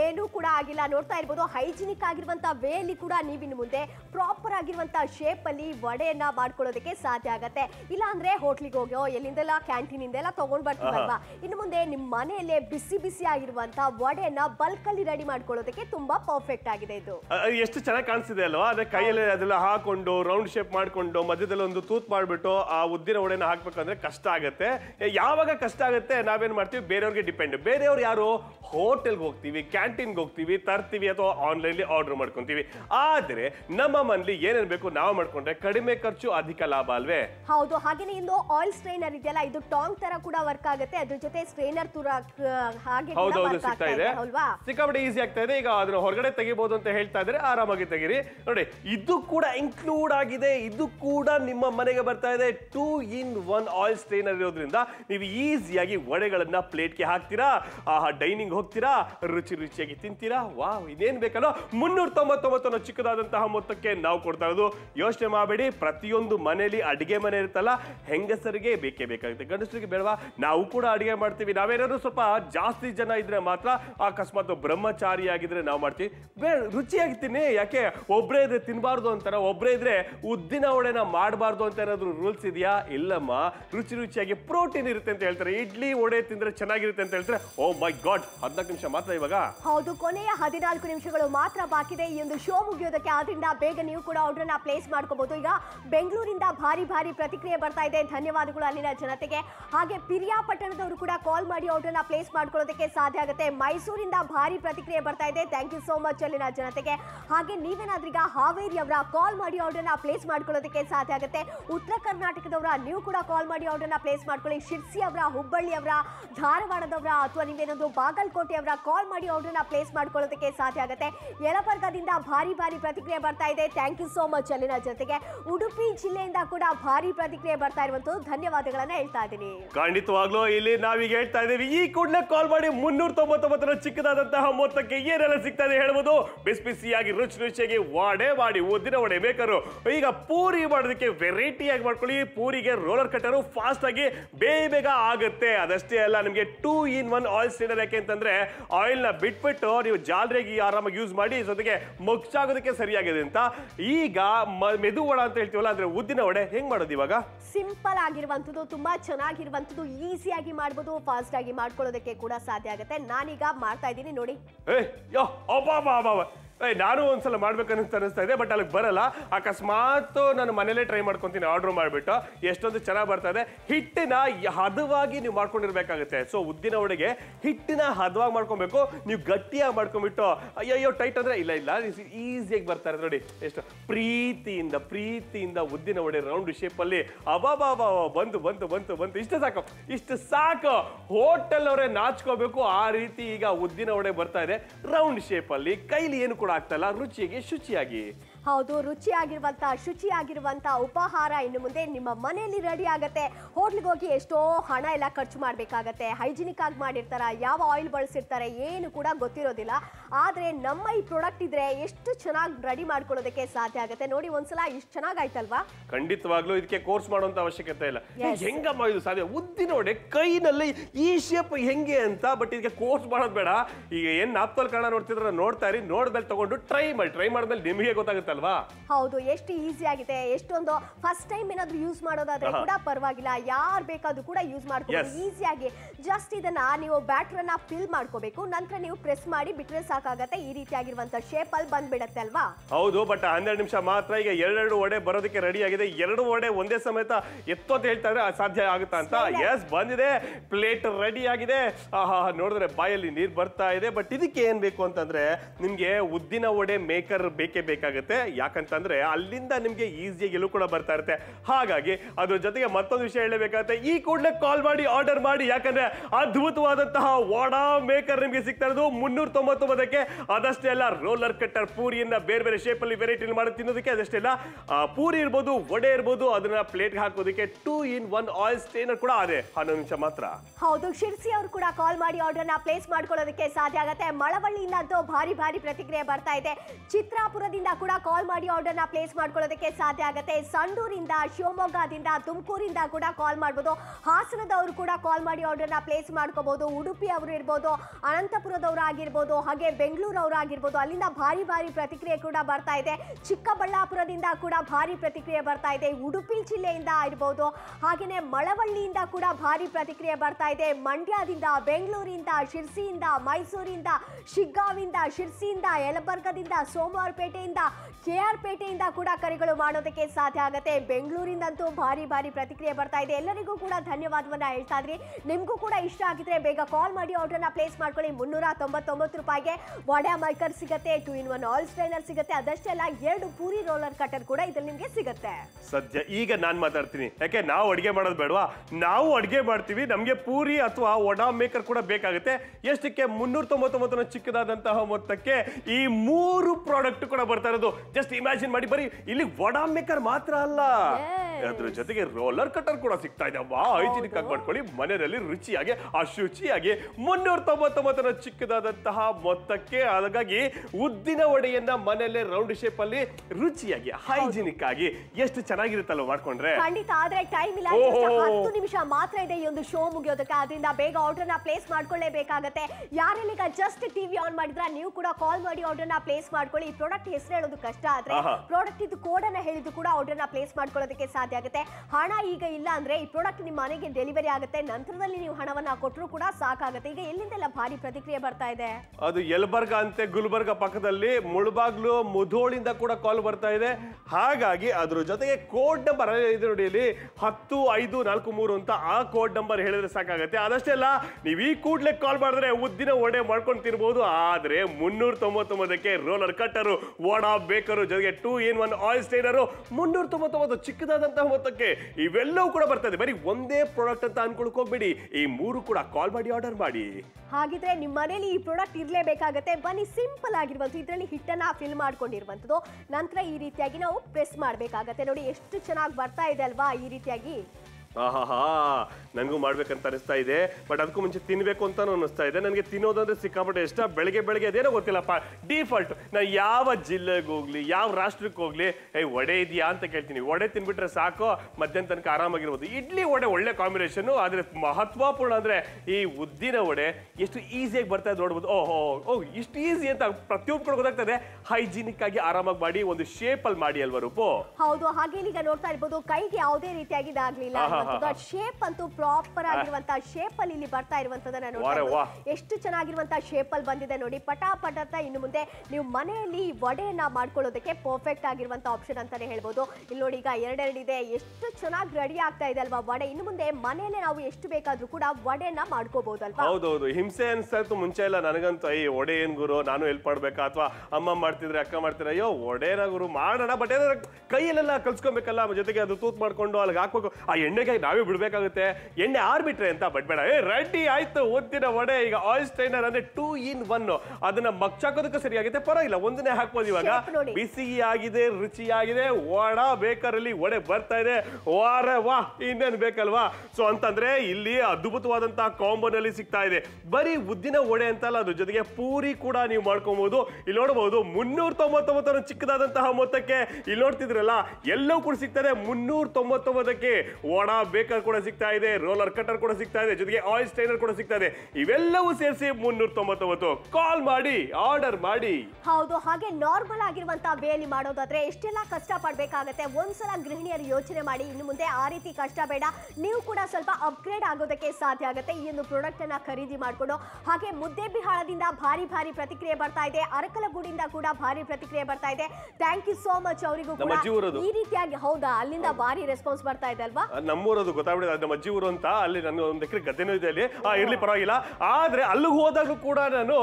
ಏನು ಕೂಡ ಆಗಿಲ್ಲ ನೋಡ್ತಾ ಇರ್ಬೋದು ಹೈಜಿನಿಕ್ ಆಗಿರುವಂತಹ ವೇಲಿ ಕೂಡ ನೀವಿನ್ ಮುಂದೆ ಪ್ರಾಪರ್ ಆಗಿರುವಂತಹ ಶೇಪ್ ಅಲ್ಲಿ ವಡೆಯನ್ನ ಮಾಡ್ಕೊಳ್ಳೋದಕ್ಕೆ ಸಾಧ್ಯ ಆಗತ್ತೆ ಇಲ್ಲ ಅಂದ್ರೆ ಹೋಟ್ಲಿಗೆ ಹೋಗೋ ಎಲ್ಲಿಂದೆಲ್ಲ ಕ್ಯಾಂಟೀನ್ ಎಲ್ಲ ತಗೊಂಡ್ ಬರ್ತೀವಿ ಅಲ್ವಾ ಇನ್ನು ಮುಂದೆ ನಿಮ್ ಮನೆಯಲ್ಲೇ ಬಿಸಿ ಬಿಸಿ ಆಗಿರುವಂತಹ ವಡೆಯನ್ನ ಬಲ್ಕ್ ಅಲ್ಲಿ ರೆಡಿ ಮಾಡ್ಕೊಳ್ಳೋದಕ್ಕೆ ತುಂಬಾ ಪರ್ಫೆಕ್ಟ್ ಆಗಿದೆ ಇದು ಎಷ್ಟು ಚೆನ್ನಾಗಿ ಕಾಣಿಸಿದೆ ಅಲ್ವಾ ಅದೇ ಕೈಯಲ್ಲಿ ಅದೆಲ್ಲ ಹಾಕೊಂಡು ರೌಂಡ್ ಶೇಪ್ ಮಾಡ್ಕೊಂಡು ಮಧ್ಯದಲ್ಲಿ ಒಂದು ತೂತ್ ಮಾಡ್ಬಿಟ್ಟು ಆ ಉದ್ದಿನ ವಡೆನ ಹಾಕ್ಬೇಕಂದ್ರೆ ಕಷ್ಟ ಆಗುತ್ತೆ ಯಾವಾಗ ಕಷ್ಟ ಆಗುತ್ತೆ ನಾವೇನ್ ಮಾಡ್ತೀವಿ ಬೇರೆಯವ್ರಿಗೆ ಡಿಪೆಂಡ್ ಬೇರೆಯವ್ರು ಯಾರು ಹೋಟೆಲ್ಗೆ ಹೋಗ್ತೀವಿ ಕ್ಯಾಂಟೀನ್ಗೆ ಹೋಗ್ತೀವಿ ತರ್ತೀವಿ ಅಥವಾ ಆನ್ಲೈನ್ಲಿ ಆರ್ಡರ್ ಮಾಡ್ಕೊಂತೀವಿ ಆದ್ರೆ ನಮ್ಮ ಮನೇಲಿ ಏನೇನ್ ಬೇಕು ನಾವು ಮಾಡ್ಕೊಂಡ್ರೆ ಕಡಿಮೆ ಖರ್ಚು ಅಧಿಕ ಲಾಭ ಅಲ್ವೇ ಹೌದು ಹಾಗೇನೆ ಇಂದು ಆಯಿಲ್ ಸ್ಟ್ರೈನರ್ ಇದೆಯಲ್ಲ ಇದು ಟಾಂಗ್ ತರ ಕೂಡ ವರ್ಕ್ ಆಗುತ್ತೆ ಬರುತ್ತೆ ಅದ್ರ ಜೊತೆ ಸ್ಟ್ರೈನರ್ ತುರ ಹಾಗೆ ಸಿಗ್ತಾ ಇದೆ ಸಿಕ್ಕಾಪಟ್ಟೆ ಈಸಿ ಆಗ್ತಾ ಇದೆ ಈಗ ಅದನ್ನ ಹೊರಗಡೆ ತೆಗಿಬಹುದು ಅಂತ ಹೇಳ್ತಾ ಇದ್ರೆ ಆರಾಮಾಗಿ ತೆಗಿರಿ ನೋಡಿ ಇದು ಕೂಡ ಇನ್ಕ್ಲೂಡ್ ಆಗಿದೆ ಇದು ಕೂಡ ನಿಮ್ಮ ಮನೆಗೆ ಬರ್ತಾ ಇದೆ two in one oil strainer ಇರೋದ್ರಿಂದ ನೀವು ಈಸಿಯಾಗಿ ವಡೆಗಳನ್ನ ಗೆ ಹಾಕ್ತೀರಾ ಆಹಾ ಡೈನಿಂಗ್ ಹೋಗ್ತೀರಾ ರುಚಿ ರುಚಿಯಾಗಿ ತಿಂತೀರಾ ವಾವ್ ಇದೇನ್ ಬೇಕಲ್ಲ ಮುನ್ನೂರ ತೊಂಬತ್ತೊಂಬತ್ತನ್ನು ಚಿಕ್ಕದಾದಂತಹ ಮೊತ್ತಕ್ಕೆ ನಾವು ಕೊಡ್ತಾ ಇರೋದು ಯೋಚನೆ ಮಾಡಬೇಡಿ ಪ್ರತಿಯೊಂದು ಮನೆಯಲ್ಲಿ ಅಡಿಗೆ ಮನೆ ಇರುತ್ತಲ್ಲ ಹೆಂಗಸರಿಗೆ ಬೇಕೇ ಬೇಕಾಗುತ್ತೆ ಗಂಡಸರಿಗೆ ಬೇಡವಾ ನಾವು ಕೂಡ ಕೂಡ ಅಡುಗೆ ಮಾಡ್ತೀವಿ ನಾವೇನಾದ್ರು ಸ್ವಲ್ಪ ಜಾಸ್ತಿ ಜನ ಇದ್ರೆ ಮಾತ್ರ ಅಕಸ್ಮಾತ್ ಬ್ರಹ್ಮಚಾರಿ ಆಗಿದ್ರೆ ನಾವು ಮಾಡ್ತೀವಿ ರುಚಿಯಾಗಿ ತಿನ್ನಿ ಯಾಕೆ ಒಬ್ಬರೇ ಇದ್ರೆ ತಿನ್ನಬಾರ್ದು ಅಂತಾರ ಒಬ್ರೆ ಇದ್ರೆ ಉದ್ದಿನ ವಡೆನ ಮಾಡಬಾರ್ದು ಅಂತ ಏನಾದ್ರು ರೂಲ್ಸ್ ಇದೆಯಾ ಇಲ್ಲಮ್ಮ ರುಚಿ ರುಚಿಯಾಗಿ ಪ್ರೋಟೀನ್ ಇರುತ್ತೆ ಅಂತ ಹೇಳ್ತಾರೆ ಇಡ್ಲಿ ವಡೆ ತಿಂದ್ರೆ ಚೆನ್ನಾಗಿರುತ್ತೆ ಅಂತ ಹೇಳ್ತಾರೆ ಓ oh ಮೈ ಗಾಡ್ ಹದಿನಾಲ್ಕು ನಿಮಿಷ ಮಾತ್ರ ಇವಾಗ ಹೌದು ಕೊನೆಯ ಹದಿನಾಲ್ಕು ನಿಮಿಷಗಳು ಮಾತ್ರ ಬಾಕಿದೆ ಈ ಒಂದು ಶೋ ಮುಗಿಯೋದಕ್ಕೆ ಆದ್ರಿಂದ ಬೇಗ ನೀವು ಕೂಡ ಆರ್ಡರ್ನ ಪ್ಲೇಸ್ ಮಾಡ್ಕೋಬಹುದು ಈಗ ಬೆಂಗಳೂರಿಂದ ಭಾರಿ ಭಾರಿ ಪ್ರತಿಕ್ರಿಯೆ ಬರ್ತಾ ಇದೆ ಧನ್ಯವಾದಗಳು ಅಲ್ಲಿನ ಜನತೆಗೆ ಹಾಗೆ ಪಿರಿಯಾಪಟ್ಟಣದ ಕೂಡ ಕಾಲ್ ಮಾಡಿ ಅವ್ರನ್ನ ಪ್ಲೇಸ್ ಮಾಡ್ಕೊಳ್ಳೋದಕ್ಕೆ ಸಾಧ್ಯ ಆಗುತ್ತೆ ಮೈಸೂರಿಂದ ಭಾರಿ ಪ್ರತಿಕ್ರಿಯೆ ಬರ್ತಾ ಇದೆ ಥ್ಯಾಂಕ್ ಯು ಸೋ ಮಚ್ ಅಲ್ಲಿನ ಜನತೆಗೆ ಹಾಗೆ ನೀವೇನಾದ್ರೀಗ ಹಾವೇರಿ ಅವರ ಕಾಲ್ ಮಾಡಿ ಆರ್ಡರ್ನ ಪ್ಲೇಸ್ ಮಾಡ್ಕೊಳ್ಳೋದಕ್ಕೆ ಸಾಧ್ಯ ಆಗುತ್ತೆ ಉತ್ತರ ಕರ್ನಾಟಕದವರ ನೀವು ಕೂಡ ಕಾಲ್ ಮಾಡಿ ಆರ್ಡರ್ನ ಪ್ಲೇಸ್ ಮಾಡ್ಕೊಳ್ಳಿ ಶಿರ್ಸಿ ಅವರ ಹುಬ್ಬಳ್ಳಿ ಅವರ ಧಾರವಾಡದವರ ಅಥವಾ ಬಾಗಲಕೋಟೆ ಅವರ ಕಾಲ್ ಮಾಡಿ ಆರ್ಡರ್ನ ಪ್ಲೇಸ್ ಮಾಡ್ಕೊಳ್ಳೋದಕ್ಕೆ ಸಾಧ್ಯ ಆಗುತ್ತೆ ಯಲಬರ್ಗದಿಂದ ಭಾರಿ ಭಾರಿ ಪ್ರತಿಕ್ರಿಯೆ ಬರ್ತಾ ಇದೆ ಥ್ಯಾಂಕ್ ಯು ಸೋ ಮಚ್ ಅಲ್ಲಿನ ಜನತೆಗೆ ಉಡುಪಿ ಜಿಲ್ಲೆಯಿಂದ ಕೂಡ ಭಾರಿ ಪ್ರತಿಕ್ರಿಯೆ ಬರ್ತಾ ಇರುವಂತ ಧನ್ಯವಾದಗಳನ್ನ ಹೇಳ್ತಾ ಇದ್ದೀನಿ ಖಂಡಿತವಾಗ್ಲೂ ಇಲ್ಲಿ ನಾವೀಗ ಹೇಳ್ತಾ ಇದ್ದೀವಿ ಈ ಕೂಡಲೇ ಕಾಲ್ ಮಾಡಿ ಮುನ್ನೂರ ತೊಂಬತ್ತೊಂಬತ್ತರ ಚಿಕ್ಕದಾದಂತಹ ಮೊತ್ತಕ್ಕೆ ಏನೆಲ್ಲ ಸಿಗ್ತಾ ಇದೆ ಹೇಳ್ಬೋದು ಬಿಸಿ ಬಿಸಿಯಾಗಿ ರುಚಿ ರುಚಿಯಾಗಿ ವಾಡೆ ಮಾಡಿ ಉದ್ದಿನ ವಡೆ ಬೇಕಾರು ಈಗ ಪೂರಿ ಮಾಡೋದಕ್ಕೆ ಆಗಿ ಮಾಡ್ಕೊಳ್ಳಿ ಪೂರಿಗೆ ರೋಲರ್ ಕಟ್ಟರು ಫಾಸ್ಟ್ ಆಗಿ ಬೇಗ ಬೇಗ ಆಗುತ್ತೆ ಅದಷ್ಟೇ ಅಲ್ಲ ನಿಮಗೆ two in one oil cylinder ಯಾಕೆ ಅಂತಂದ್ರೆ ಆಯಿಲ್ ನ ಬಿಟ್ಬಿಟ್ಟು ನೀವು ಜಾಲರಿಗೆ ಆರಾಮಾಗಿ ಯೂಸ್ ಮಾಡಿ ಜೊತೆಗೆ ಮಗ್ಚಾಗೋದಕ್ಕೆ ಸರಿಯಾಗಿದೆ ಅಂತ ಈಗ ಮೆದು ವಡ ಅಂತ ಹೇಳ್ತೀವಲ್ಲ ಅಂದ್ರೆ ಉದ್ದಿನ ವಡೆ ಹೆಂಗ್ ಮಾಡೋದು ಇವಾಗ ಸಿಂಪಲ್ ಆಗಿರುವಂತದ್ದು ತುಂಬಾ ಚೆನ್ನಾಗಿರುವಂತದ್ದು ಈಸಿಯಾಗಿ ಆಗಿ ಮಾಡ್ಬೋದು ಫಾಸ್ಟ್ ಆಗಿ ಮಾಡ್ಕೊಳ್ಳೋದಕ್ಕೆ ಕೂಡ ಸಾಧ್ಯ ಆಗುತ್ತೆ ನಾನೀಗ ಮಾಡ್ತಾ ಇದ್ದೀನಿ ನೋಡಿ ನಾನು ಒಂದ್ಸಲ ಮಾಡ್ಬೇಕಂತ ಅನಿಸ್ತಾ ಇದೆ ಬಟ್ ಅಲ್ಲಿಗೆ ಬರಲ್ಲ ಅಕಸ್ಮಾತ್ ನಾನು ಮನೇಲೇ ಟ್ರೈ ಮಾಡ್ಕೊತೀನಿ ಆರ್ಡರ್ ಮಾಡಿಬಿಟ್ಟು ಎಷ್ಟೊಂದು ಚೆನ್ನಾಗಿ ಬರ್ತಾ ಇದೆ ಹಿಟ್ಟಿನ ಹದವಾಗಿ ನೀವು ಮಾಡ್ಕೊಂಡಿರ್ಬೇಕಾಗುತ್ತೆ ಸೊ ಉದ್ದಿನ ಒಡೆಗೆ ಹಿಟ್ಟಿನ ಹದವಾಗಿ ಮಾಡ್ಕೊಬೇಕು ನೀವು ಗಟ್ಟಿಯಾಗಿ ಮಾಡ್ಕೊಂಡ್ಬಿಟ್ಟು ಅಯ್ಯೋ ಟೈಟ್ ಅಂದರೆ ಇಲ್ಲ ಇಲ್ಲ ಈಸಿಯಾಗಿ ಬರ್ತಾ ಇರೋದು ನೋಡಿ ಎಷ್ಟು ಪ್ರೀತಿಯಿಂದ ಪ್ರೀತಿಯಿಂದ ಉದ್ದಿನ ಒಡೆ ರೌಂಡ್ ಶೇಪಲ್ಲಿ ಅಬಾಬಾಬಾ ಬಂತು ಬಂತು ಬಂತು ಬಂತು ಇಷ್ಟು ಸಾಕು ಇಷ್ಟು ಸಾಕು ಹೋಟೆಲ್ ಅವರೇ ನಾಚ್ಕೋಬೇಕು ಆ ರೀತಿ ಈಗ ಉದ್ದಿನ ಒಡೆ ಬರ್ತಾ ಇದೆ ರೌಂಡ್ ಶೇಪಲ್ಲಿ ಕೈಲಿ ಏನು ಕೂಡ ಆಗ್ತಾ ಇಲ್ಲ ರುಚಿಗೆ ಶುಚಿಯಾಗಿ ಹೌದು ರುಚಿಯಾಗಿರುವಂಥ ಶುಚಿಯಾಗಿರುವಂಥ ಉಪಹಾರ ಇನ್ನು ಮುಂದೆ ನಿಮ್ಮ ಮನೆಯಲ್ಲಿ ರೆಡಿ ಆಗುತ್ತೆ ಹೋಟ್ಲಿಗೆ ಹೋಗಿ ಎಷ್ಟೋ ಹಣ ಎಲ್ಲ ಖರ್ಚು ಮಾಡಬೇಕಾಗತ್ತೆ ಹೈಜಿನಿಕ್ ಆಗಿ ಮಾಡಿರ್ತಾರ ಯಾವ ಆಯಿಲ್ ಬಳಸಿರ್ತಾರೆ ಏನು ಕೂಡ ಗೊತ್ತಿರೋದಿಲ್ಲ ಆದರೆ ನಮ್ಮ ಈ ಪ್ರಾಡಕ್ಟ್ ಇದ್ರೆ ಎಷ್ಟು ಚೆನ್ನಾಗಿ ರೆಡಿ ಮಾಡ್ಕೊಳ್ಳೋದಕ್ಕೆ ಸಾಧ್ಯ ಆಗುತ್ತೆ ನೋಡಿ ಒಂದ್ಸಲ ಇಷ್ಟು ಚೆನ್ನಾಗಾಯ್ತಲ್ವಾ ಖಂಡಿತವಾಗ್ಲೂ ಇದಕ್ಕೆ ಕೋರ್ಸ್ ಮಾಡುವಂತ ಅವಶ್ಯಕತೆ ಇಲ್ಲ ಹೆಂಗಮ್ಮ ಇದು ಸಾಧ್ಯ ಉದ್ದಿ ನೋಡಿ ಕೈನಲ್ಲಿ ಈ ಶೇಪ್ ಹೆಂಗೆ ಅಂತ ಬಟ್ ಇದಕ್ಕೆ ಕೋರ್ಸ್ ಮಾಡೋದು ಬೇಡ ಈಗ ಏನ್ ನಾಪ್ತಲ್ ಕಣ ನೋಡ್ತಿದ್ರೆ ನೋಡ್ತಾ ಇರಿ ನೋಡ್ಮೇಲೆ ತಗೊಂಡು ಟ್ರೈ ಮಾಡಿ ಟ್ರೈ ಮಾಡಿದ್ಮೇಲೆ ನಿಮಗೆ ಗೊತ್ತಾಗುತ್ತೆ ಅಲ್ವಾ ಹೌದು ಎಷ್ಟು ಈಸಿ ಆಗಿದೆ ಎಷ್ಟೊಂದು ಫಸ್ಟ್ ಟೈಮ್ ಏನಾದ್ರೂ ಯೂಸ್ ಮಾಡೋದಾದ್ರೆ ಕೂಡ ಪರವಾಗಿಲ್ಲ ಯಾರು ಬೇಕಾದ್ರೂ ಕೂಡ ಯೂಸ್ ಮಾಡ್ಕೊಂಡು ಈಸಿಯಾಗಿ ಜಸ್ಟ್ ಇದನ್ನ ನೀವು ಬ್ಯಾಟ್ರನ್ನ ಫಿಲ್ ಮಾಡ್ಕೋಬೇಕು ನಂತರ ನೀವು ಪ್ರೆಸ್ ಮಾಡಿ ಬಿಟ್ರೆ ಸಾಕಾಗತ್ತೆ ಈ ಆಗಿರುವಂತ ಶೇಪ್ ಅಲ್ಲಿ ಬಂದ್ಬಿಡತ್ತೆ ಅಲ್ವಾ ಹೌದು ಬಟ್ ಹನ್ನೆರಡು ನಿಮಿಷ ಮಾತ್ರ ಈಗ ಎರಡು ಒಡೆ ಬರೋದಕ್ಕೆ ರೆಡಿ ಆಗಿದೆ ಎರಡು ಒಡೆ ಒಂದೇ ಸಮೇತ ಎತ್ತು ಅಂತ ಹೇಳ್ತಾ ಇದ್ರೆ ಅಸಾಧ್ಯ ಆಗುತ್ತಾ ಅಂತ ಎಸ್ ಬಂದಿದೆ ಪ್ಲೇಟ್ ರೆಡಿ ಆಗಿದೆ ನೋಡಿದ್ರೆ ಬಾಯಲ್ಲಿ ನೀರು ಬರ್ತಾ ಇದೆ ಬಟ್ ಇದಕ್ಕೆ ಏನ್ ಬೇಕು ಅಂತಂದ್ರೆ ನಿಮ್ಗೆ ಉದ್ದಿನ ಒಡೆ ಮೇಕರ್ ಬೇಕೇ ಬೇಕಾಗುತ್ತೆ ಯಾಕಂತಂದ್ರೆ ಅಲ್ಲಿಂದ ನಿಮ್ಗೆ ಈಸಿಯಾಗಿ ಎಲ್ಲೂ ಕೂಡ ಬರ್ತಾ ಇರುತ್ತೆ ಹಾಗಾಗಿ ಅದ್ರ ಜೊತೆಗೆ ಮತ್ತೊಂದು ವಿಷಯ ಹೇಳಬೇಕಾಗುತ್ತೆ ಈ ಕೂಡಲೇ ಕಾಲ್ ಮಾಡಿ ಆರ್ಡರ್ ಮಾಡಿ ಯಾಕಂದ್ರೆ ಅದ್ಭುತವಾದಂತಹ ವಾಡಾ ಮೇಕರ್ ನಿಮ್ಗೆ ಸಿಗ್ತಾ ಇರೋದು ಮುನ್ನೂರ ತೊಂಬತ್ತೊಂಬತ್ತಕ್ಕೆ ಅದಷ್ಟೇ ಅಲ್ಲ ರೋಲರ್ ಕಟ್ಟರ್ ಪೂರಿಯನ್ನ ಬೇರೆ ಬೇರೆ ಶೇಪ್ ಅಲ್ಲಿ ವೆರೈಟಿ ಮಾಡಿ ತಿನ್ನೋದಕ್ಕೆ ಅದಷ್ಟೇ ಅಲ್ಲ ಪೂರಿ ಇರ್ಬೋದು ವಡೆ ಇರ್ಬೋದು ಅದನ್ನ ಪ್ಲೇಟ್ ಹಾಕೋದಕ್ಕೆ two in one oil strainer ಕೂಡ ಅದೇ ಹನ್ನೊಂದು ನಿಮಿಷ ಮಾತ್ರ ಹೌದು ಶಿರ್ಸಿ ಅವರು ಕೂಡ ಕಾಲ್ ಮಾಡಿ ಆರ್ಡರ್ ನ ಪ್ಲೇಸ್ ಮಾಡ್ಕೊಳ್ಳೋದಕ್ಕೆ ಸಾಧ್ಯ ಆಗುತ್ತೆ ಮಳವಳ್ಳಿಯಿಂದ ಅಂತೂ ಭಾರಿ ಭಾರಿ ಪ್ರತಿಕ್ರಿಯೆ ಬರ್ತಾ ಇದೆ ಚಿತ್ರಾಪುರದಿಂದ ಕೂಡ ಕಾಲ್ ಮಾಡಿ ಆರ್ಡರ್ನ ಪ್ಲೇಸ್ ಮಾಡ್ಕೊಳ್ಳೋದಕ್ಕೆ ಸಾಧ್ಯ ಆಗುತ್ತೆ ಸಂಡೂರಿಂದ ಶಿವಮೊಗ್ಗದಿಂದ ತುಮಕೂರಿಂದ ಕೂಡ ಕಾಲ್ ಮಾಡ್ಬೋದು ಹಾಸನದವರು ಕೂಡ ಕಾಲ್ ಮಾಡಿ ಆರ್ಡರ್ನ ಪ್ಲೇಸ್ ಮಾಡ್ಕೋಬೋದು ಉಡುಪಿ ಅವರು ಇರ್ಬೋದು ಅನಂತಪುರದವರು ಆಗಿರ್ಬೋದು ಹಾಗೆ ಬೆಂಗಳೂರವರು ಆಗಿರ್ಬೋದು ಅಲ್ಲಿಂದ ಭಾರಿ ಭಾರಿ ಪ್ರತಿಕ್ರಿಯೆ ಕೂಡ ಬರ್ತಾ ಇದೆ ಚಿಕ್ಕಬಳ್ಳಾಪುರದಿಂದ ಕೂಡ ಭಾರಿ ಪ್ರತಿಕ್ರಿಯೆ ಬರ್ತಾ ಇದೆ ಉಡುಪಿ ಜಿಲ್ಲೆಯಿಂದ ಇರ್ಬೋದು ಹಾಗೆಯೇ ಮಳವಳ್ಳಿಯಿಂದ ಕೂಡ ಭಾರಿ ಪ್ರತಿಕ್ರಿಯೆ ಬರ್ತಾ ಇದೆ ಮಂಡ್ಯದಿಂದ ಬೆಂಗಳೂರಿಂದ ಶಿರ್ಸಿಯಿಂದ ಮೈಸೂರಿಂದ ಶಿಗ್ಗಾವಿಂದ ಶಿರ್ಸಿಯಿಂದ ಯಲಬರ್ಗದಿಂದ ಸೋಮವಾರಪೇಟೆಯಿಂದ ಕೆಆರ್ ಪೇಟೆಯಿಂದ ಕೂಡ ಕರೆಗಳು ಮಾಡೋದಕ್ಕೆ ಸಾಧ್ಯ ಆಗುತ್ತೆ ಬೆಂಗಳೂರಿಂದಂತೂ ಭಾರಿ ಭಾರಿ ಪ್ರತಿಕ್ರಿಯೆ ಬರ್ತಾ ಇದೆ ಎಲ್ಲರಿಗೂ ಕೂಡ ಧನ್ಯವಾದವನ್ನ ಹೇಳ್ತಾ ಇದ್ರಿ ನಿಮಗೂ ಕೂಡ ಇಷ್ಟ ಆಗಿದ್ರೆ ಬೇಗ ಕಾಲ್ ಮಾಡಿ ಆರ್ಡರ್ನ ಪ್ಲೇಸ್ ಮಾಡ್ಕೊಳ್ಳಿ ಮುನ್ನೂರ ತೊಂಬತ್ತೊಂಬತ್ತು ರೂಪಾಯಿಗೆ ವಡಾ ಮೈಕರ್ ಸಿಗುತ್ತೆ two in one oil strainer ಸಿಗುತ್ತೆ ಅದಷ್ಟೇ ಅಲ್ಲ ಎರಡು ಪೂರಿ ರೋಲರ್ ಕಟರ್ ಕೂಡ ಇದ್ರಲ್ಲಿ ನಿಮಗೆ ಸಿಗುತ್ತೆ ಸದ್ಯ ಈಗ ನಾನು ಮಾತಾಡ್ತೀನಿ ಯಾಕೆ ನಾವು ಅಡುಗೆ ಮಾಡೋದು ಬೇಡವಾ ನಾವು ಅಡುಗೆ ಮಾಡ್ತೀವಿ ನಮಗೆ ಪೂರಿ ಅಥವಾ ವಡಾ ಮೇಕರ್ ಕೂಡ ಬೇಕಾಗುತ್ತೆ ಎಷ್ಟಕ್ಕೆ ಮುನ್ನೂರ ತೊಂಬತ್ತೊಂಬತ್ತು ಚಿಕ್ಕದಾದಂತಹ ಮೊತ್ತಕ್ಕೆ ಈ ಮೂರು ಪ್ರಾಡಕ್ಟ್ ಕೂಡ ಬರ್ತಾ ಇರೋದು ಜಸ್ಟ್ ಇಮ್ಯಾಜಿನ್ ಮಾಡಿ ಬರೀ ಇಲ್ಲಿ ವಡಾ ಮೇಕರ್ ಮಾತ್ರ ಅಲ್ಲ ಅದ್ರ ಜೊತೆಗೆ ರೋಲರ್ ಕಟರ್ ಕೂಡ ಸಿಗ್ತಾ ಇದೆ ವಾ ಐಜಿನಿಕ್ ಆಗಿ ಮಾಡ್ಕೊಳ್ಳಿ ಮನೆಯಲ್ಲಿ ರುಚಿಯಾಗಿ ಅಶುಚಿಯಾಗಿ ಮುನ್ನೂರ ತೊಂಬತ್ತೊಂಬತ್ತರ ಚಿಕ್ಕದಾದಂತಹ ಮೊತ್ತಕ್ಕೆ ಹಾಗಾಗಿ ಉದ್ದಿನ ಒಡೆಯನ್ನ ಮನೆಯಲ್ಲೇ ರೌಂಡ್ ಶೇಪ್ ಅಲ್ಲಿ ರುಚಿಯಾಗಿ ಹೈಜಿನಿಕ್ ಆಗಿ ಎಷ್ಟು ಚೆನ್ನಾಗಿರುತ್ತಲ್ಲ ಮಾಡ್ಕೊಂಡ್ರೆ ಖಂಡಿತ ಆದ್ರೆ ಟೈಮ್ ಇಲ್ಲ ಹತ್ತು ನಿಮಿಷ ಮಾತ್ರ ಇದೆ ಈ ಒಂದು ಶೋ ಮುಗಿಯೋದಕ್ಕೆ ಅದರಿಂದ ಬೇಗ ಆರ್ಡರ್ ನ ಪ್ಲೇಸ್ ಮಾಡ್ಕೊಳ್ಳೇಬೇಕಾಗತ್ತೆ ಯಾರಲ್ಲಿ ಜಸ್ಟ್ ಟಿವಿ ಆನ್ ಮಾಡಿದ್ರ ನೀವು ಕೂಡ ಕಾಲ್ ಮಾಡಿ ಆರ್ಡರ್ ನ ಪ್ಲೇಸ್ ಮಾಡ್ಕೊಳ್ಳಿ ಈ ಪ್ರಾಡಕ್ಟ್ ಹೆಸರು ಹೇಳೋದು ಕಷ್ಟ ಆದ್ರೆ ಪ್ರಾಡಕ್ಟ್ ಇದು ಕೋಡ್ ಅನ್ನ ಹೇಳಿದ್ರು ಕೂಡ ಆರ್ಡರ್ ಪ್ಲೇಸ್ ಮಾಡ್ಕೊಳ್ಳೋದಕ್ಕೆ ಸಾಧ್ಯ ಆಗುತ್ತೆ ಹಣ ಈಗ ಇಲ್ಲ ಅಂದ್ರೆ ಈ ಪ್ರಾಡಕ್ಟ್ ನಿಮ್ಮ ಮನೆಗೆ ಡೆಲಿವರಿ ಆಗುತ್ತೆ ನಂತರದಲ್ಲಿ ನೀವು ಹಣವನ್ನ ಕೊಟ್ಟರು ಕೂಡ ಸಾಕಾಗುತ್ತೆ ಈಗ ಎಲ್ಲಿಂದೆಲ್ಲ ಭಾರಿ ಪ್ರತಿಕ್ರಿಯೆ ಬರ್ತಾ ಇದೆ ಅದು ಎಲ್ಬರ್ಗ ಅಂತೆ ಗುಲ್ಬರ್ಗ ಪಕ್ಕದಲ್ಲಿ ಮುಳಬಾಗ್ಲು ಮುಧೋಳಿಂದ ಕೂಡ ಕಾಲ್ ಬರ್ತಾ ಇದೆ ಹಾಗಾಗಿ ಅದ್ರ ಜೊತೆಗೆ ಕೋಡ್ ನಂಬರ್ ಇದೆ ನೋಡಿ ಇಲ್ಲಿ ಹತ್ತು ಐದು ನಾಲ್ಕು ಮೂರು ಅಂತ ಆ ಕೋಡ್ ನಂಬರ್ ಹೇಳಿದ್ರೆ ಸಾಕಾಗುತ್ತೆ ಅಲ್ಲ ನೀವು ಈ ಕೂಡ್ಲೆ ಕಾಲ್ ಮಾಡಿದ್ರೆ ಉದ್ದಿನ ಒಡೆ ಮಾಡ್ಕೊಂಡು ತಿನ್ಬಹುದು ಆದ್ರೆ ಮುನ್ನೂರ ತೊಂಬತ್ತೊಂಬತ್ತಕ್ಕೆ ರೋಲರ್ ಕಟ್ಟರು ಓಡಾಬೇಕು ಮೇಕರು ಜೊತೆಗೆ two in one oil strainer ಮುನ್ನೂರ ತೊಂಬತ್ತೊಂಬತ್ತು ಚಿಕ್ಕದಾದಂತಹ ಮೊತ್ತಕ್ಕೆ ಇವೆಲ್ಲವೂ ಕೂಡ ಬರ್ತದೆ ಬರೀ ಒಂದೇ ಪ್ರಾಡಕ್ಟ್ ಅಂತ ಅನ್ಕೊಳಕ್ ಹೋಗ್ಬೇಡಿ ಈ ಮೂರು ಕೂಡ ಕಾಲ್ ಮಾಡಿ ಆರ್ಡರ್ ಮಾಡಿ ಹಾಗಿದ್ರೆ ನಿಮ್ಮ ಮನೇಲಿ ಈ ಪ್ರಾಡಕ್ಟ್ ಇರಲೇಬೇಕಾಗತ್ತೆ ಬನ್ನಿ ಸಿಂಪಲ್ ಆಗಿರುವಂತಹ ಇದರಲ್ಲಿ ಹಿಟ್ಟನ್ನು ಫಿಲ್ ಮಾಡ್ಕೊಂಡಿರುವಂತದ್ದು ನಂತರ ಈ ರೀತಿಯಾಗಿ ನಾವು ಪ್ರೆಸ್ ಮಾಡಬೇಕಾಗತ್ತೆ ನೋಡಿ ಎಷ್ಟು ಚೆನ್ನಾಗಿ ಬರ್ತಾ ಇದೆ ಅಲ್ವಾ ಈ ರೀತಿಯಾಗಿ ಹಾ ನನಗೂ ಮಾಡ್ಬೇಕಂತ ಅನಿಸ್ತಾ ಇದೆ ಬಟ್ ಅದಕ್ಕೂ ಮುಂಚೆ ತಿನ್ಬೇಕು ಅಂತ ಅನಿಸ್ತಾ ಇದೆ ನನಗೆ ತಿನ್ನೋದಂದ್ರೆ ಸಿಕ್ಕಾಪಟ್ಟೆ ಇಷ್ಟ ಬೆಳಗ್ಗೆ ಬೆಳಗ್ಗೆ ಅದೇನೋ ಗೊತ್ತಿಲ್ಲಪ್ಪ ಡಿಫಾಲ್ಟ್ ನಾ ಯಾವ ಜಿಲ್ಲೆಗೆ ಹೋಗ್ಲಿ ಯಾವ ರಾಷ್ಟ್ರಕ್ಕೆ ಹೋಗ್ಲಿ ಐ ವಡೆ ಇದೆಯಾ ಅಂತ ಕೇಳ್ತೀನಿ ವಡೆ ತಿನ್ಬಿಟ್ರೆ ಸಾಕು ಮಧ್ಯಾಹ್ನ ತನಕ ಆರಾಮಾಗಿರ್ಬೋದು ಇಡ್ಲಿ ವಡೆ ಒಳ್ಳೆ ಕಾಂಬಿನೇಷನ್ ಆದರೆ ಮಹತ್ವಪೂರ್ಣ ಅಂದರೆ ಈ ಉದ್ದಿನ ವಡೆ ಎಷ್ಟು ಈಸಿಯಾಗಿ ಬರ್ತಾ ಇದೆ ನೋಡ್ಬೋದು ಓಹೋ ಓ ಇಷ್ಟು ಈಸಿ ಅಂತ ಪ್ರತಿಯೊಬ್ಬರು ಗೊತ್ತಾಗ್ತದೆ ಹೈಜೀನಿಕ್ ಆಗಿ ಆರಾಮಾಗಿ ಮಾಡಿ ಒಂದು ಶೇಪಲ್ಲಿ ಮಾಡಿ ಅಲ್ವಾ ರೂಪು ಹೌದು ಹಾಗೆ ಈಗ ನೋಡ್ತಾ ಇರ್ಬೋದು ಕೈಗೆ ಯಾವುದೇ ರೀತಿಯಾಗಿ ಇದಾಗ್ಲಿಲ್ಲ ಇರುವಂತದ್ದು ಶೇಪ್ ಅಂತೂ ಪ್ರಾಪರ್ ಆಗಿರುವಂತಹ ಶೇಪ್ ಅಲ್ಲಿ ಇಲ್ಲಿ ಬರ್ತಾ ಇರುವಂತದನ್ನ ನೋಡಿ ಎಷ್ಟು ಚೆನ್ನಾಗಿರುವಂತಹ ಶೇಪ್ ಅಲ್ಲಿ ಬಂದಿದೆ ನೋಡಿ ಪಟಾಪಟ ಇನ್ನು ಮುಂದೆ ನೀವು ಮನೆಯಲ್ಲಿ ವಡೆಯನ್ನ ಮಾಡ್ಕೊಳ್ಳೋದಕ್ಕೆ ಪರ್ಫೆಕ್ಟ್ ಆಗಿರುವಂತಹ ಆಪ್ಷನ್ ಅಂತಾನೆ ಹೇಳ್ಬೋದು ಇಲ್ಲಿ ನೋಡಿ ಈಗ ಇದೆ ಎಷ್ಟು ಚೆನ್ನಾಗಿ ರೆಡಿ ಆಗ್ತಾ ಇದೆ ಅಲ್ವಾ ವಡೆ ಇನ್ನು ಮುಂದೆ ಮನೆಯಲ್ಲೇ ನಾವು ಎಷ್ಟು ಬೇಕಾದ್ರೂ ಕೂಡ ವಡೆನ ಮಾಡ್ಕೋಬಹುದಲ್ವಾ ಹೌದೌದು ಹಿಂಸೆ ಅನ್ಸತ್ತು ಮುಂಚೆ ಎಲ್ಲ ನನಗಂತೂ ಈ ಒಡೆ ಏನ್ ಗುರು ನಾನು ಎಲ್ಪ್ ಮಾಡ್ಬೇಕಾ ಅಥವಾ ಅಮ್ಮ ಮಾಡ್ತಿದ್ರೆ ಅಕ್ಕ ಮಾಡ್ತಿದ್ರೆ ಅಯ್ಯೋ ವಡೆನ ಗುರು ಮಾಡೋಣ ಬಟ್ ಏನಾದ್ರೆ ಕೈಯಲ್ಲೆಲ್ಲ ಕಲ್ಸ್ಕೊಬೇಕಲ್ಲ ಜೊತೆಗೆ ಅದು ತೂತ್ ಮಾಡ್ಕೊಂಡು ಅಲ್ಲಿಗೆ ಹಾಕ್ಬೇಕು ಆ ಎಣ್ಣೆಗೆ ನಾವೇ ಬಿಡಬೇಕಾಗುತ್ತೆ ಎಣ್ಣೆ ಆರ್ಬಿಟ್ರೆ ಅಂತ ಬಟ್ ಬೇಡ ಏ ರೆಡಿ ಆಯ್ತು ಉದ್ದಿನ ವಡೆ ಈಗ ಆಯಿಲ್ ಸ್ಟೈನರ್ ಅಂದ್ರೆ ಟೂ ಇನ್ ಒನ್ ಅದನ್ನ ಮಗ್ಚಾಕೋದಕ್ಕೆ ಸರಿಯಾಗುತ್ತೆ ಪರವಾಗಿಲ್ಲ ಒಂದನೇ ಹಾಕ್ಬೋದು ಇವಾಗ ಬಿಸಿ ಬಿಸಿಯಾಗಿದೆ ರುಚಿಯಾಗಿದೆ ವಡ ಬೇಕರಲ್ಲಿ ವಡೆ ಬರ್ತಾ ಇದೆ ವಾರ ವಾ ಇನ್ನೇನು ಬೇಕಲ್ವಾ ಸೊ ಅಂತಂದ್ರೆ ಇಲ್ಲಿ ಅದ್ಭುತವಾದಂತಹ ಕಾಂಬೋನಲ್ಲಿ ಸಿಗ್ತಾ ಇದೆ ಬರೀ ಉದ್ದಿನ ವಡೆ ಅಂತಲ್ಲ ಅದ್ರ ಜೊತೆಗೆ ಪೂರಿ ಕೂಡ ನೀವು ಮಾಡ್ಕೊಬಹುದು ಇಲ್ಲಿ ನೋಡಬಹುದು ಮುನ್ನೂರ ತೊಂಬತ್ತೊಂಬತ್ತರ ಚಿಕ್ಕದಾದಂತಹ ಮೊತ್ತಕ್ಕೆ ಇಲ್ಲಿ ನೋಡ್ತಿದ್ರಲ್ಲ ಎಲ್ಲವೂ ಕೂಡ ಸಿಗ್ತದೆ ಮುನ್ನೂರ ತೊಂಬತ್ತೊಂಬತ್ತಕ್ಕೆ ಒಣ ಬೇಕರ್ ಕೂಡ ಸಿಗ್ತಾ ಇದೆ ರೋಲರ್ ಕಟರ್ ಕೂಡ ಸಿಗ್ತಾ ಇದೆ ಜೊತೆಗೆ ಆಯಿಲ್ ಸ್ಟೈನರ್ ಕೂಡ ಸಿಗ್ತಾ ಇದೆ ಇವೆಲ್ಲವೂ ಸೇರಿಸಿ ಮುನ್ನೂರ ತೊಂಬತ್ತೊಂಬತ್ತು ಕಾಲ್ ಮಾಡಿ ಆರ್ಡರ್ ಮಾಡಿ ಹೌದು ಹಾಗೆ ನಾರ್ಮಲ್ ಆಗಿರುವಂತಹ ಬೇಲಿ ಮಾಡೋದಾದ್ರೆ ಎಷ್ಟೆಲ್ಲ ಕಷ್ಟ ಪಡ್ಬೇಕಾಗತ್ತೆ ಒಂದ್ಸಲ ಗೃಹಿಣಿಯರು ಯೋಚನೆ ಮಾಡಿ ಇನ್ನು ಮುಂದೆ ಆ ರೀತಿ ಕಷ್ಟ ಬೇಡ ನೀವು ಕೂಡ ಸ್ವಲ್ಪ ಅಪ್ಗ್ರೇಡ್ ಆಗೋದಕ್ಕೆ ಸಾಧ್ಯ ಆಗುತ್ತೆ ಈ ಒಂದು ಪ್ರಾಡಕ್ಟ್ ಅನ್ನ ಖರೀದಿ ಮಾಡಿಕೊಂಡು ಹಾಗೆ ಮುದ್ದೆ ಬಿಹಾಳದಿಂದ ಭಾರಿ ಭಾರಿ ಪ್ರತಿಕ್ರಿಯೆ ಬರ್ತಾ ಇದೆ ಅರಕಲಗೂಡಿಂದ ಕೂಡ ಭಾರಿ ಪ್ರತಿಕ್ರಿಯೆ ಬರ್ತಾ ಇದೆ ಥ್ಯಾಂಕ್ ಯು ಸೋ ಮಚ್ ಅವರಿಗೂ ಕೂಡ ಈ ರೀತಿಯಾಗಿ ಹೌದಾ ಅಲ್ಲಿಂದ ಭಾರಿ ರೆಸ್ಪಾನ್ಸ್ ಬರ್ತಾ ಇದೆ ಅಲ್ವಾ ನಮ್ಮ ನಮ್ಮೂರದು ಗೊತ್ತಾಗ್ಬಿಡಿದೆ ಅದು ನಮ್ಮ ಊರು ಅಂತ ಅಲ್ಲಿ ನನ್ನ ಒಂದು ಎಕರೆ ಗದ್ದೆನೂ ಇದೆ ಅಲ್ಲಿ ಆ ಇರ್ಲಿ ಪರವಾಗಿಲ್ಲ ಆದ್ರೆ ಅಲ್ಲಿಗೆ ಹೋದಾಗೂ ಕೂಡ ನಾನು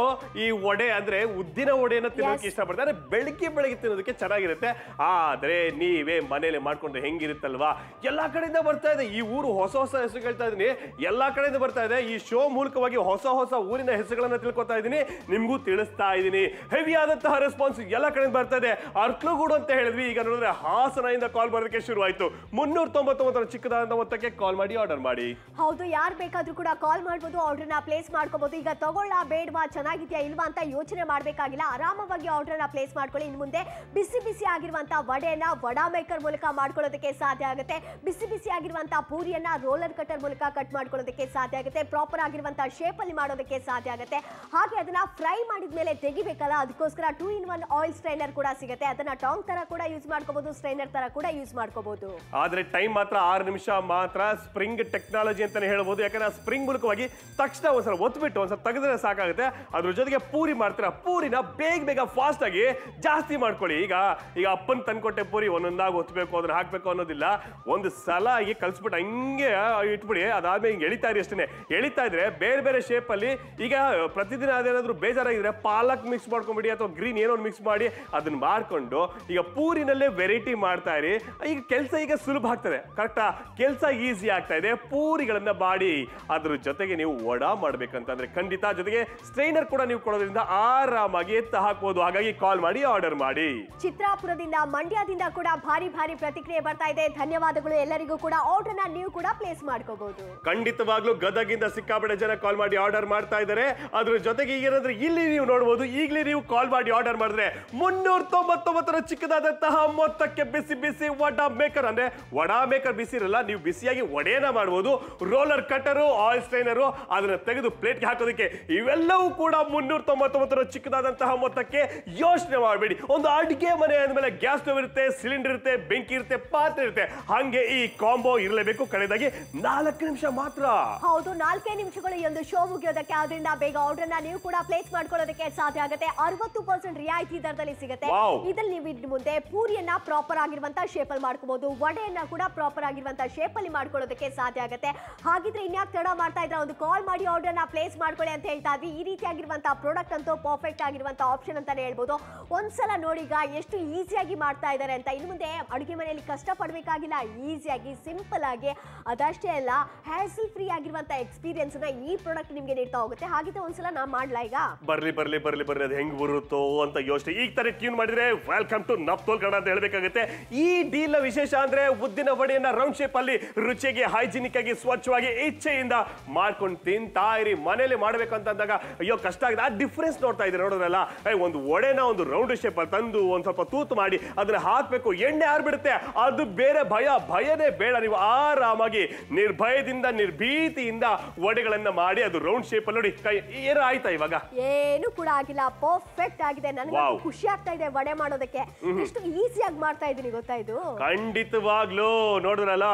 ಈ ಒಡೆ ಅಂದ್ರೆ ಉದ್ದಿನ ಒಡೆಯನ್ನ ತಿನ್ನೋಕೆ ಇಷ್ಟಪಡ್ತಾ ಅಂದ್ರೆ ಬೆಳಿಗ್ಗೆ ಬೆಳಿಗ್ಗೆ ತಿನ್ನೋದಕ್ಕೆ ಚೆನ್ನಾಗಿರುತ್ತೆ ಆದ್ರೆ ನೀವೇ ಮನೇಲಿ ಮಾಡ್ಕೊಂಡು ಹೆಂಗಿರುತ್ತಲ್ವಾ ಎಲ್ಲಾ ಕಡೆಯಿಂದ ಬರ್ತಾ ಇದೆ ಈ ಊರು ಹೊಸ ಹೊಸ ಹೆಸರು ಕೇಳ್ತಾ ಇದೀನಿ ಎಲ್ಲಾ ಕಡೆಯಿಂದ ಬರ್ತಾ ಇದೆ ಈ ಶೋ ಮೂಲಕವಾಗಿ ಹೊಸ ಹೊಸ ಊರಿನ ಹೆಸರುಗಳನ್ನ ತಿಳ್ಕೊತಾ ಇದೀನಿ ನಿಮ್ಗೂ ತಿಳಿಸ್ತಾ ಇದೀನಿ ಹೆವಿ ಆದಂತಹ ರೆಸ್ಪಾನ್ಸ್ ಎಲ್ಲಾ ಕಡೆಯಿಂದ ಬರ್ತಾ ಇದೆ ಅರ್ಕ್ಲುಗೂಡು ಅಂತ ಹೇಳಿದ್ವಿ ಈಗ ನೋಡಿದ್ರೆ ಹಾಸನದಿಂದ ಕಾಲ್ ಬರೋದಕ್ಕೆ ಶುರು ಆಯ್ತು ಮುನ್ನೂರ ತೊಂಬತ್ತೊಂಬತ್ತರ ಚಿಕ್ಕದಾದ ಮೂವತ್ತೊಂಬತ್ತಕ್ಕೆ ಕಾಲ್ ಮಾಡಿ ಆರ್ಡರ್ ಮಾಡಿ ಹೌದು ಯಾರು ಬೇಕಾದ್ರೂ ಕೂಡ ಕಾಲ್ ಮಾಡಬಹುದು ಆರ್ಡರ್ ನ ಪ್ಲೇಸ್ ಮಾಡ್ಕೋಬಹುದು ಈಗ ತಗೊಳ್ಳ ಬೇಡವಾ ಚೆನ್ನಾಗಿದೆಯಾ ಇಲ್ವಾ ಅಂತ ಯೋಚನೆ ಮಾಡಬೇಕಾಗಿಲ್ಲ ಆರಾಮವಾಗಿ ಆರ್ಡರ್ ನ ಪ್ಲೇಸ್ ಮಾಡ್ಕೊಳ್ಳಿ ಇನ್ನು ಮುಂದೆ ಬಿಸಿ ಬಿಸಿ ಆಗಿರುವಂತ ವಡೆಯನ್ನ ವಡಾ ಮೇಕರ್ ಮೂಲಕ ಮಾಡ್ಕೊಳ್ಳೋದಕ್ಕೆ ಸಾಧ್ಯ ಆಗುತ್ತೆ ಬಿಸಿ ಬಿಸಿ ಆಗಿರುವಂತಹ ಪೂರಿಯನ್ನ ರೋಲರ್ ಕಟರ್ ಮೂಲಕ ಕಟ್ ಮಾಡ್ಕೊಳ್ಳೋದಕ್ಕೆ ಸಾಧ್ಯ ಆಗುತ್ತೆ ಪ್ರಾಪರ್ ಶೇಪ್ ಅಲ್ಲಿ ಮಾಡೋದಕ್ಕೆ ಸಾಧ್ಯ ಆಗುತ್ತೆ ಹಾಗೆ ಅದನ್ನ ಫ್ರೈ ಮಾಡಿದ ಮೇಲೆ ತೆಗಿಬೇಕಲ್ಲ ಅದಕ್ಕೋಸ್ಕರ two in one oil strainer ಕೂಡ ಸಿಗುತ್ತೆ ಅದನ್ನ ಟಾಂಗ್ ತರ ಕೂಡ ಯೂಸ್ ಮಾಡ್ಕೋಬಹುದು ಸ್ಟ್ರೈನರ್ ತರ ಕೂಡ ಯೂಸ್ ಮಾಡ್ಕೋಬಹುದು ಆದ್ರೆ ಟೈಮ್ ಮಾತ್ರ ಆರು ನಿಮಿಷ ಮಾತ್ರ ಸ್ಪ್ರಿಂಗ್ ಟೆಕ್ನಾಲಜಿ ಅಂತಲೇ ಹೇಳ್ಬೋದು ಯಾಕಂದ್ರೆ ಆ ಸ್ಪ್ರಿಂಗ್ ಮೂಲಕವಾಗಿ ತಕ್ಷಣ ಒಂದ್ಸಲ ಒತ್ಬಿಟ್ಟು ಒಂದ್ಸಲ ತೆಗೆದ್ರೆ ಸಾಕಾಗುತ್ತೆ ಅದ್ರ ಜೊತೆಗೆ ಪೂರಿ ಮಾಡ್ತೀರಾ ಪೂರಿನ ಬೇಗ ಬೇಗ ಫಾಸ್ಟ್ ಆಗಿ ಜಾಸ್ತಿ ಮಾಡ್ಕೊಳ್ಳಿ ಈಗ ಈಗ ಅಪ್ಪನ ತಂದ್ಕೊಟ್ಟೆ ಪೂರಿ ಒಂದೊಂದಾಗಿ ಒತ್ತಬೇಕು ಅದನ್ನ ಹಾಕ್ಬೇಕು ಅನ್ನೋದಿಲ್ಲ ಒಂದು ಸಲ ಆಗಿ ಕಲಿಸ್ಬಿಟ್ಟು ಹಂಗೆ ಇಟ್ಬಿಡಿ ಅದಾದ್ಮೇಲೆ ಹಿಂಗೆ ಎಳಿತಾ ಇರಿ ಅಷ್ಟೇ ಎಳಿತಾ ಇದ್ರೆ ಬೇರೆ ಬೇರೆ ಶೇಪಲ್ಲಿ ಈಗ ಪ್ರತಿದಿನ ಅದೇನಾದರೂ ಬೇಜಾರಾಗಿದ್ರೆ ಪಾಲಕ್ ಮಿಕ್ಸ್ ಮಾಡ್ಕೊಂಬಿಡಿ ಅಥವಾ ಗ್ರೀನ್ ಏನೋ ಒಂದು ಮಿಕ್ಸ್ ಮಾಡಿ ಅದನ್ನ ಮಾಡ್ಕೊಂಡು ಈಗ ಪೂರಿನಲ್ಲೇ ವೆರೈಟಿ ಮಾಡ್ತಾ ಇರಿ ಈಗ ಕೆಲಸ ಈಗ ಸುಲಭ ಆಗ್ತದೆ ಕರೆಕ್ಟಾ ಕೆಲಸ ಕೆಲಸ ಈಸಿ ಆಗ್ತಾ ಇದೆ ಪೂರಿಗಳನ್ನ ಮಾಡಿ ಅದ್ರ ಜೊತೆಗೆ ನೀವು ವಡಾ ಮಾಡ್ಬೇಕಂತಂದ್ರೆ ಖಂಡಿತ ಜೊತೆಗೆ ಸ್ಟ್ರೈನರ್ ಕೂಡ ನೀವು ಕೊಡೋದ್ರಿಂದ ಆರಾಮಾಗಿ ಎತ್ತ ಹಾಕಬಹುದು ಹಾಗಾಗಿ ಕಾಲ್ ಮಾಡಿ ಆರ್ಡರ್ ಮಾಡಿ ಚಿತ್ರಾಪುರದಿಂದ ಮಂಡ್ಯದಿಂದ ಕೂಡ ಭಾರಿ ಭಾರಿ ಪ್ರತಿಕ್ರಿಯೆ ಬರ್ತಾ ಇದೆ ಧನ್ಯವಾದಗಳು ಎಲ್ಲರಿಗೂ ಕೂಡ ಆರ್ಡರ್ ನ ನೀವು ಕೂಡ ಪ್ಲೇಸ್ ಮಾಡ್ಕೋಬಹುದು ಖಂಡಿತವಾಗ್ಲೂ ಗದಗಿಂದ ಸಿಕ್ಕಾಪಟ್ಟೆ ಜನ ಕಾಲ್ ಮಾಡಿ ಆರ್ಡರ್ ಮಾಡ್ತಾ ಇದಾರೆ ಅದ್ರ ಜೊತೆಗೆ ಏನಂದ್ರೆ ಇಲ್ಲಿ ನೀವು ನೋಡಬಹುದು ಈಗಲೇ ನೀವು ಕಾಲ್ ಮಾಡಿ ಆರ್ಡರ್ ಮಾಡಿದ್ರೆ ಮುನ್ನೂರ ತೊಂಬತ್ತೊಂಬತ್ತರ ಚಿಕ್ಕದಾದಂತಹ ಮೊತ್ತಕ್ಕೆ ಬಿಸಿ ಬಿಸಿ ವಡಾ ಮೇಕರ್ ಅಂದ್ರೆ ವಡಾ ಮೇಕರ್ ಬಿಸಿ ಇರಲ್ಲ ನೀವು ಬಿಸಿಯಾಗಿ ವಡೆಯನ್ನ ಮಾಡ್ಬೋದು ರೋಲರ್ ಕಟ್ಟರು ಆಯಿಲ್ ಸ್ಟ್ರೈನರು ಅದನ್ನು ತೆಗೆದು ಪ್ಲೇಟ್ಗೆ ಹಾಕೋದಕ್ಕೆ ಇವೆಲ್ಲವೂ ಕೂಡ ಮುನ್ನೂರ ತೊಂಬತ್ತೊಂಬತ್ತರ ಚಿಕ್ಕದಾದಂತಹ ಮೊತ್ತಕ್ಕೆ ಯೋಚನೆ ಮಾಡಬೇಡಿ ಒಂದು ಅಡುಗೆ ಮನೆ ಅಂದಮೇಲೆ ಗ್ಯಾಸ್ ಸ್ಟವ್ ಇರುತ್ತೆ ಸಿಲಿಂಡರ್ ಇರುತ್ತೆ ಬೆಂಕಿ ಇರುತ್ತೆ ಪಾತ್ರೆ ಇರುತ್ತೆ ಹಾಗೆ ಈ ಕಾಂಬೋ ಇರಲೇಬೇಕು ಕಡೆಯದಾಗಿ ನಾಲ್ಕು ನಿಮಿಷ ಮಾತ್ರ ಹೌದು ನಾಲ್ಕೇ ನಿಮಿಷಗಳು ಈ ಒಂದು ಶೋ ಮುಗಿಯೋದಕ್ಕೆ ಬೇಗ ಆರ್ಡರ್ ನ ನೀವು ಕೂಡ ಪ್ಲೇಸ್ ಮಾಡ್ಕೊಳ್ಳೋದಕ್ಕೆ ಸಾಧ್ಯ ಆಗುತ್ತೆ ಅರವತ್ತು ಪರ್ಸೆಂಟ್ ರಿಯಾಯಿತಿ ದರದಲ್ಲಿ ಸಿಗುತ್ತೆ ಇದ್ರಲ್ಲಿ ನೀವು ಇದ್ ಮುಂದೆ ಪೂರಿಯನ್ನ ಪ್ರಾಪರ್ ಆಗಿರುವಂತಹ ಶೇಪ್ ಅಲ್ಲಿ ಮಾಡ್ಕೋಬಹುದು ವಡೆಯನ್ನ ಕೂಡ ಪ್ರಾಪರ್ ಆಗಿರುವಂತಹ ಶೇಪ್ ಅಲ್ಲಿ ಮಾಡ್ಕೊಳ್ಳೋದಕ್ಕೆ ಸಾಧ್ಯ ಆಗುತ್ತೆ ಹಾಗಿದ್ರೆ ಇನ್ಯಾಕೆ ತಡ ಮಾಡ್ತಾ ಇದ್ರೆ ಒಂದು ಕಾಲ್ ಮಾಡಿ ಆರ್ಡರ್ನ ಪ್ಲೇಸ್ ಮಾಡ್ಕೊಳ್ಳಿ ಅಂತ ಹೇಳ್ತಾ ಇದ್ವಿ ಈ ರೀತಿಯಾಗಿರುವಂಥ ಪ್ರಾಡಕ್ಟ್ ಅಂತೂ ಪರ್ಫೆಕ್ಟ್ ಆಗಿರುವಂಥ ಆಪ್ಷನ್ ಅಂತಾನೆ ಹೇಳ್ಬೋದು ಒಂದ್ಸಲ ನೋಡಿ ಈಗ ಎಷ್ಟು ಈಸಿಯಾಗಿ ಮಾಡ್ತಾ ಇದ್ದಾರೆ ಅಂತ ಇನ್ನು ಮುಂದೆ ಅಡುಗೆ ಮನೆಯಲ್ಲಿ ಕಷ್ಟ ಪಡಬೇಕಾಗಿಲ್ಲ ಈಸಿಯಾಗಿ ಸಿಂಪಲ್ ಆಗಿ ಅದಷ್ಟೇ ಅಲ್ಲ ಹ್ಯಾಸಲ್ ಫ್ರೀ ಆಗಿರುವಂಥ ಎಕ್ಸ್ಪೀರಿಯನ್ಸ್ ಈ ಪ್ರಾಡಕ್ಟ್ ನಿಮಗೆ ನೀಡ್ತಾ ಹೋಗುತ್ತೆ ಹಾಗಿದ್ರೆ ಒಂದ್ಸಲ ನಾ ಮಾಡ್ಲಾ ಈಗ ಬರ್ಲಿ ಬರ್ಲಿ ಬರ್ಲಿ ಬರ್ಲಿ ಅದು ಹೆಂಗೆ ಬರುತ್ತೋ ಅಂತ ಯೋಚನೆ ಈಗ ತರ ಟ್ಯೂನ್ ಮಾಡಿದ್ರೆ ವೆಲ್ಕಮ್ ಟು ನಪ್ತೋಲ್ ಕನ್ನಡ ಅಂತ ಹೇಳಬೇಕಾಗುತ್ತೆ ಈ ಡೀಲ್ ವಿಶೇಷ ಅಂದ್ರೆ ಉದ್ದಿನ ಬಡಿಯನ್ನ ರೌಂಡ್ ಶೇಪ್ ಅಲ್ಲಿ ರುಚಿಗೆ ಹೈಜಿನಿಕ್ ಆಗಿ ಸ್ವಚ್ಛವಾಗಿ ಇಚ್ಛೆಯಿಂದ ಮಾಡ್ಕೊಂಡು ತಿಂತಾ ಇರಿ ಮನೇಲಿ ಅಂದಾಗ ಅಯ್ಯೋ ಕಷ್ಟ ಆಗಿದೆ ಆ ಡಿಫ್ರೆನ್ಸ್ ನೋಡ್ತಾ ಇದ್ದೀರಿ ನೋಡೋದ್ರಲ್ಲ ಒಂದು ಒಡೆನ ಒಂದು ರೌಂಡ್ ಶೇಪ್ ಅಲ್ಲಿ ತಂದು ಒಂದ್ ಸ್ವಲ್ಪ ತೂತು ಮಾಡಿ ಅದನ್ನ ಹಾಕ್ಬೇಕು ಎಣ್ಣೆ ಬಿಡುತ್ತೆ ಅದು ಬೇರೆ ಭಯ ಭಯನೇ ಬೇಡ ನೀವು ಆರಾಮಾಗಿ ನಿರ್ಭಯದಿಂದ ನಿರ್ಭೀತಿಯಿಂದ ಒಡೆಗಳನ್ನ ಮಾಡಿ ಅದು ರೌಂಡ್ ಶೇಪ್ ಅಲ್ಲಿ ನೋಡಿ ಕೈ ಏನು ಆಯ್ತಾ ಇವಾಗ ಏನು ಕೂಡ ಆಗಿಲ್ಲ ಪರ್ಫೆಕ್ಟ್ ಆಗಿದೆ ನನಗೆ ಖುಷಿ ಆಗ್ತಾ ಇದೆ ವಡೆ ಮಾಡೋದಕ್ಕೆ ಎಷ್ಟು ಈಸಿಯಾಗಿ ಮಾಡ್ತಾ ಇದೀನಿ ಗೊತ್ತಾಯ್ತು ಇದು ಖಂಡಿತವಾಗ್ಲೂ ನೋಡಿದ್ರಲ್ಲ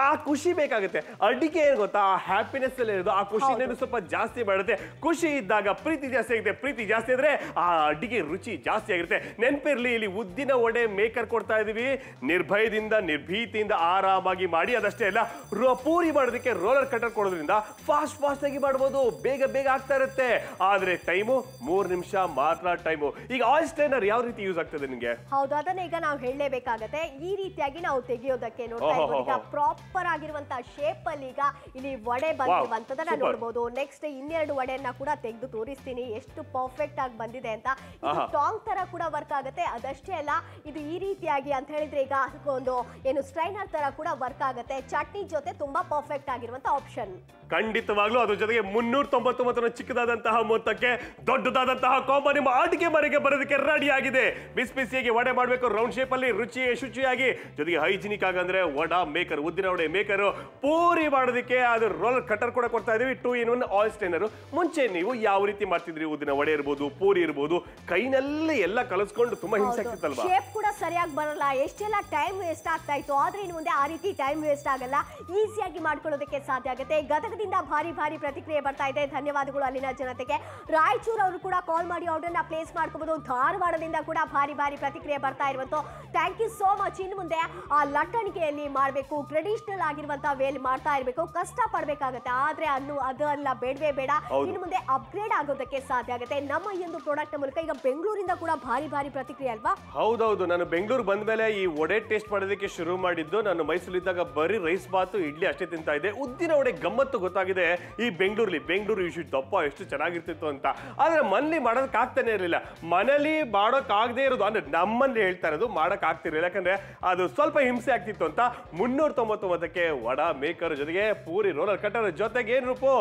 ಆ ಖುಷಿ ಬೇಕಾಗುತ್ತೆ ಅಡಿಕೆ ಏನು ಗೊತ್ತಾ ಆ ಹ್ಯಾಪಿನೆಸ್ ಅಲ್ಲಿ ಇರೋದು ಆ ಖುಷಿನೇನು ಸ್ವಲ್ಪ ಜಾಸ್ತಿ ಮಾಡುತ್ತೆ ಖುಷಿ ಇದ್ದಾಗ ಪ್ರೀತಿ ಜಾಸ್ತಿ ಆಗುತ್ತೆ ಪ್ರೀತಿ ಜಾಸ್ತಿ ಆದ್ರೆ ಆ ಅಡಿಗೆ ರುಚಿ ಜಾಸ್ತಿ ಆಗಿರುತ್ತೆ ನೆನಪಿರ್ಲಿ ಇಲ್ಲಿ ಉದ್ದಿನ ಒಡೆ ಮೇಕರ್ ಕೊಡ್ತಾ ಇದೀವಿ ನಿರ್ಭಯದಿಂದ ನಿರ್ಭೀತಿಯಿಂದ ಆರಾಮಾಗಿ ಮಾಡಿ ಅದಷ್ಟೇ ಅಲ್ಲ ಪೂರಿ ಮಾಡೋದಕ್ಕೆ ರೋಲರ್ ಕಟರ್ ಕೊಡೋದ್ರಿಂದ ಫಾಸ್ಟ್ ಫಾಸ್ಟ್ ಆಗಿ ಮಾಡ್ಬೋದು ಬೇಗ ಬೇಗ ಆಗ್ತಾ ಇರುತ್ತೆ ಆದ್ರೆ ಟೈಮು ಮೂರ್ ನಿಮಿಷ ಮಾತ್ರ ಟೈಮು ಈಗ ಆಯಿಲ್ ಸ್ಟೈನರ್ ಯಾವ ರೀತಿ ಯೂಸ್ ಆಗ್ತದೆ ನಿಮಗೆ ಹೌದು ಅದನ್ನ ಈಗ ನಾವು ಹೇಳಲೇಬೇಕಾಗತ್ತೆ ಈ ರೀತಿಯಾಗಿ ನಾವು ತೆಗೆಯೋದಕ್ಕೆ ನೋಡ್ತಾ ಪ್ರಾಪರ್ ಆಗಿರುವಂತಹ ಶೇಪ್ ಅಲ್ಲಿ ಈಗ ಇಲ್ಲಿ ವಡೆ ಬಂದಿರುವಂತದನ್ನ ನೋಡಬಹುದು ನೆಕ್ಸ್ಟ್ ಇನ್ನೆರಡು ವಡೆಯನ್ನ ಕೂಡ ತೆಗೆದು ತೋರಿಸ್ತೀನಿ ಎಷ್ಟು ಪರ್ಫೆಕ್ಟ್ ಆಗಿ ಬಂದಿದೆ ಅಂತ ಇದು ಟಾಂಗ್ ತರ ಕೂಡ ವರ್ಕ್ ಆಗುತ್ತೆ ಅದಷ್ಟೇ ಅಲ್ಲ ಇದು ಈ ರೀತಿಯಾಗಿ ಅಂತ ಹೇಳಿದ್ರೆ ಈಗ ಒಂದು ಏನು ಸ್ಟ್ರೈನರ್ ತರ ಕೂಡ ವರ್ಕ್ ಆಗುತ್ತೆ ಚಟ್ನಿ ಜೊತೆ ತುಂಬಾ ಪರ್ಫೆಕ್ಟ್ ಆಗಿರುವಂತ ಆಪ್ಷನ್ ಖಂಡಿತವಾಗ್ಲೂ ಅದ್ರ ಜೊತೆಗೆ ಮುನ್ನೂರ ತೊಂಬತ್ತೊಂಬತ್ತರ ಚಿಕ್ಕದಾದಂತಹ ಮೊತ್ತಕ್ಕೆ ದೊಡ್ಡದಾದಂತಹ ಕಾಂಬೋ ನಿಮ್ಮ ಅಡಿಗೆ ಮನೆಗೆ ಬರೋದಕ್ಕೆ ರೆಡಿ ಆಗಿದೆ ಬಿಸಿ ಬಿಸಿಯಾಗಿ ವಡೆ ಮಾಡಬೇಕು ರೌಂಡ್ ಶೇಪ್ ಅಲ್ಲಿ ರುಚಿ ಶುಚಿಯಾಗಿ ಜೊತೆಗೆ ಹೈಜಿನಿಕ್ ಆಗಂದ್ರೆ ವಡ ಮೇಕರ್ ಉದ್ದಿನ ವಡೆ ಮೇಕರ್ ಪೂರಿ ಮಾಡೋದಕ್ಕೆ ಅದು ರೋಲ್ ಕಟರ್ ಕೂಡ ಕೊಡ್ತಾ ಇದೀವಿ two in one oil strainer ಮುಂಚೆ ನೀವು ಯಾವ ರೀತಿ ಮಾಡ್ತಿದ್ರಿ ಉದ್ದಿನ ವಡೆ ಇರ್ಬೋದು ಪೂರಿ ಇರ್ಬೋದು ಕೈನಲ್ಲಿ ಎಲ್ಲ ಕಲಸ್ಕೊಂಡು ತುಂಬಾ ಹಿಂಸೆ ಕೂಡ ಸರಿಯಾಗಿ ಬರಲ್ಲ ಎಷ್ಟೆಲ್ಲ ಟೈಮ್ ವೇಸ್ಟ್ ಆಗ್ತಾ ಇತ್ತು ಆದ್ರೆ ಇನ್ನು ಮುಂದೆ ಆ ರೀತಿ ಟೈಮ್ ವೇಸ್ಟ್ ಆಗಲ್ಲ ಈಸಿಯಾಗಿ ಮಾಡ್ಕೊಳ್ಳೋದಕ್ಕೆ ಸಾಧ್ಯ ಆಗುತ್ತೆ ಗದಗ ಜನರಿಂದ ಭಾರಿ ಭಾರಿ ಪ್ರತಿಕ್ರಿಯೆ ಬರ್ತಾ ಇದೆ ಧನ್ಯವಾದಗಳು ಅಲ್ಲಿನ ಜನತೆಗೆ ರಾಯಚೂರು ಅವರು ಕೂಡ ಕಾಲ್ ಮಾಡಿ ಅವ್ರನ್ನ ಪ್ಲೇಸ್ ಮಾಡ್ಕೋಬಹುದು ಧಾರವಾಡದಿಂದ ಕೂಡ ಭಾರಿ ಭಾರಿ ಪ್ರತಿಕ್ರಿಯೆ ಬರ್ತಾ ಇರುವಂತಹ ಥ್ಯಾಂಕ್ ಯು ಸೋ ಮಚ್ ಇನ್ನು ಮುಂದೆ ಆ ಲಟ್ಟಣಿಕೆಯಲ್ಲಿ ಮಾಡಬೇಕು ಟ್ರೆಡಿಷನಲ್ ಆಗಿರುವಂತ ವೇಲ್ ಮಾಡ್ತಾ ಇರಬೇಕು ಕಷ್ಟ ಪಡಬೇಕಾಗತ್ತೆ ಆದ್ರೆ ಅನ್ನು ಅದೆಲ್ಲ ಬೇಡವೇ ಬೇಡ ಇನ್ನು ಮುಂದೆ ಅಪ್ಗ್ರೇಡ್ ಆಗೋದಕ್ಕೆ ಸಾಧ್ಯ ಆಗುತ್ತೆ ನಮ್ಮ ಈ ಒಂದು ಪ್ರಾಡಕ್ಟ್ ಮೂಲಕ ಈಗ ಬೆಂಗಳೂರಿಂದ ಕೂಡ ಭಾರಿ ಭಾರಿ ಪ್ರತಿಕ್ರಿಯೆ ಅಲ್ವಾ ಹೌದೌದು ನಾನು ಬೆಂಗಳೂರು ಬಂದ ಮೇಲೆ ಈ ಒಡೆ ಟೇಸ್ಟ್ ಮಾಡೋದಕ್ಕೆ ಶುರು ಮಾಡಿದ್ದು ನಾನು ಇದ್ದಾಗ ಬರೀ ರೈಸ್ ಬಾತು ಇಡ್ಲಿ ಅಷ್ಟೇ ತಿಂತಾ ಇದೆ ಉದ್ದಿನ ಒಡೆ ಗಮ್ಮತ್ತು ಗೊತ್ತಾಗಿದೆ ಈ ಬೆಂಗಳೂರಲ್ಲಿ ಬೆಂಗಳೂರು ಇಶು ದಪ್ಪ ಎಷ್ಟು ಚೆನ್ನಾಗಿರ್ತಿತ್ತು ಅಂತ ಆದರೆ ಮನೇಲಿ ಆಗ್ತಾನೆ ಇರಲಿಲ್ಲ ಮನೇಲಿ ಮಾಡೋಕ್ಕಾಗದೇ ಇರೋದು ಅಂದರೆ ನಮ್ಮಲ್ಲಿ ಹೇಳ್ತಾ ಇರೋದು ಮಾಡೋಕ್ಕಾಗ್ತಿರಲಿಲ್ಲ ಯಾಕಂದರೆ ಅದು ಸ್ವಲ್ಪ ಹಿಂಸೆ ಆಗ್ತಿತ್ತು ಅಂತ ಮುನ್ನೂರ ತೊಂಬತ್ತೊಂಬತ್ತಕ್ಕೆ ವಡ ಮೇಕರ್ ಜೊತೆಗೆ ಪೂರಿ ರೋಲರ್ ಕಟ್ಟರ್ ಜೊತೆಗೆ ಏನು ರೂಪು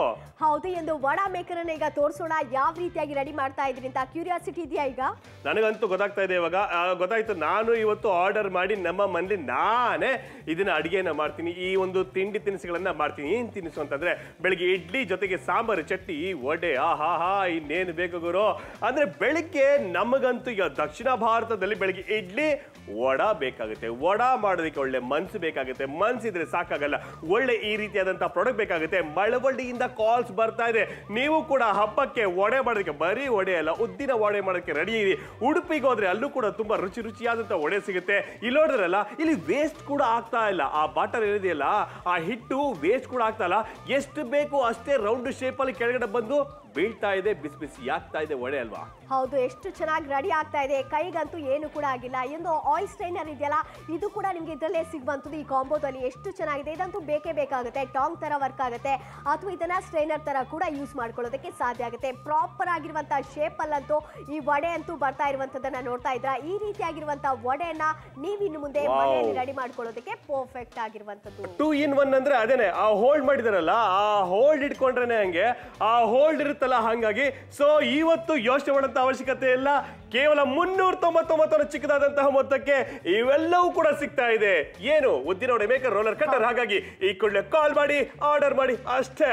ಹೌದು ಎಂದು ವಡಾ ಮೇಕರನ್ನ ಈಗ ತೋರಿಸೋಣ ಯಾವ ರೀತಿಯಾಗಿ ರೆಡಿ ಮಾಡ್ತಾ ಇದ್ರಿ ಅಂತ ಕ್ಯೂರಿಯಾಸಿಟಿ ಇದೆಯಾ ಈಗ ನನಗಂತೂ ಗೊತ್ತಾಗ್ತಾ ಇದೆ ಇವಾಗ ಗೊತ್ತಾಯ್ತು ನಾನು ಇವತ್ತು ಆರ್ಡರ್ ಮಾಡಿ ನಮ್ಮ ಮನೇಲಿ ನಾನೇ ಇದನ್ನ ಅಡಿಗೆನ ಮಾಡ್ತೀನಿ ಈ ಒಂದು ತಿಂಡಿ ತಿನಿಸುಗಳನ್ನ ಮಾಡ್ತೀನಿ ಏನು ತಿನಿಸು ಅಂತಂದ್ರೆ ಬೆಳಿಗ್ಗೆ ಇಡ್ಲಿ ಜೊತೆಗೆ ಸಾಂಬಾರು ಚಟ್ನಿ ವಡೆ ಆಹಾಹಾ ಇನ್ನೇನು ಬೇಕು ಗುರು ಅಂದ್ರೆ ಬೆಳಿಗ್ಗೆ ನಮಗಂತೂ ಈಗ ದಕ್ಷಿಣ ಭಾರತದಲ್ಲಿ ಬೆಳಿಗ್ಗೆ ಇಡ್ಲಿ ವಡ ಬೇಕಾಗುತ್ತೆ ವಡ ಮಾಡೋದಕ್ಕೆ ಒಳ್ಳೆ ಮನ್ಸು ಬೇಕಾಗುತ್ತೆ ಮನ್ಸಿದ್ರೆ ಸಾಕಾಗಲ್ಲ ಒಳ್ಳೆ ಈ ರೀತಿಯಾದಂಥ ಪ್ರಾಡಕ್ಟ್ ಬೇಕಾಗುತ್ತೆ ಮಳವಳ್ಳಿಯಿಂದ ಕಾಲ್ಸ್ ಬರ್ತಾ ಇದೆ ನೀವು ಕೂಡ ಹಬ್ಬಕ್ಕೆ ಒಡೆ ಮಾಡೋದಕ್ಕೆ ಬರೀ ಒಡೆ ಅಲ್ಲ ಉದ್ದಿನ ವಡೆ ಮಾಡೋಕ್ಕೆ ರೆಡಿ ಇದೆ ಉಡುಪಿಗೆ ಅಲ್ಲೂ ಕೂಡ ತುಂಬಾ ರುಚಿ ರುಚಿಯಾದಂಥ ಒಡೆ ಸಿಗುತ್ತೆ ಇಲ್ಲಿ ನೋಡಿದ್ರಲ್ಲ ಇಲ್ಲಿ ವೇಸ್ಟ್ ಕೂಡ ಆಗ್ತಾ ಇಲ್ಲ ಆ ಬಾಟಲ್ ಏನಿದೆಯಲ್ಲ ಆ ಹಿಟ್ಟು ವೇಸ್ಟ್ ಕೂಡ ಆಗ್ತಾ ಇಲ್ಲ ಎಷ್ಟು ಬೇಕು ಅಷ್ಟೇ ರೌಂಡ್ ಶೇಪಲ್ಲಿ ಕೆಳಗಡೆ ಬಂದು ಬೀಳ್ತಾ ಇದೆ ಬಿಸಿ ಬಿಸಿ ಆಗ್ತಾ ಇದೆ ವಡೆ ಅಲ್ವಾ ಹೌದು ಎಷ್ಟು ಚೆನ್ನಾಗಿ ರೆಡಿ ಆಗ್ತಾ ಇದೆ ಕೈಗಂತೂ ಏನು ಕೂಡ ಆಗಿಲ್ಲ ಎಂದು ಆಯಿಲ್ ಸ್ಟ್ರೈನರ್ ಇದೆಯಲ್ಲ ಇದು ಕೂಡ ನಿಮ್ಗೆ ಇದರಲ್ಲೇ ಸಿಗುವಂಥದ್ದು ಈ ಕಾಂಬೋದಲ್ಲಿ ಎಷ್ಟು ಚೆನ್ನಾಗಿದೆ ಇದಂತೂ ಬೇಕೇ ಬೇಕಾಗುತ್ತೆ ಟಾಂಗ್ ತರ ವರ್ಕ್ ಆಗುತ್ತೆ ಅಥವಾ ಇದನ್ನ ಸ್ಟ್ರೈನರ್ ತರ ಕೂಡ ಯೂಸ್ ಮಾಡ್ಕೊಳ್ಳೋದಕ್ಕೆ ಸಾಧ್ಯ ಆಗುತ್ತೆ ಪ್ರಾಪರ್ ಶೇಪ್ ಶೇಪಲ್ಲಂತೂ ಈ ವಡೆ ಅಂತೂ ಬರ್ತಾ ಇರುವಂತದನ್ನ ನೋಡ್ತಾ ಇದ್ರ ಈ ರೀತಿಯಾಗಿರುವಂಥ ವಡೆಯನ್ನ ನೀವು ಇನ್ನು ಮುಂದೆ ಮನೆಯಲ್ಲಿ ರೆಡಿ ಮಾಡ್ಕೊಳ್ಳೋದಕ್ಕೆ ಪರ್ಫೆಕ್ಟ್ ಆಗಿರುವಂತದ್ದು ಟೂ ಇನ್ ಒನ್ ಅಂದ್ರೆ ಅದೇನೆ ಆ ಹೋಲ್ಡ್ ಮಾಡಿದಾರಲ್ಲ ಆ ಹೋಲ್ಡ್ ಇಟ್ಕೊಂಡ್ರೆ ಹಂಗೆ ಆ ಹೋಲ್ಡ್ ಇರುತ್ತೆ ಇರುತ್ತಲ್ಲ ಹಾಗಾಗಿ ಸೊ ಇವತ್ತು ಯೋಚನೆ ಮಾಡುವಂಥ ಅವಶ್ಯಕತೆ ಇಲ್ಲ ಕೇವಲ ಮುನ್ನೂರ ತೊಂಬತ್ತೊಂಬತ್ತರ ಚಿಕ್ಕದಾದಂತಹ ಮೊತ್ತಕ್ಕೆ ಇವೆಲ್ಲವೂ ಕೂಡ ಸಿಗ್ತಾ ಇದೆ ಏನು ಉದ್ದಿನ ಮೇಕರ್ ರೋಲರ್ ಕಟ್ಟರ್ ಹಾಗಾಗಿ ಈ ಕೂಡಲೇ ಕಾಲ್ ಮಾಡಿ ಆರ್ಡರ್ ಮಾಡಿ ಅಷ್ಟೇ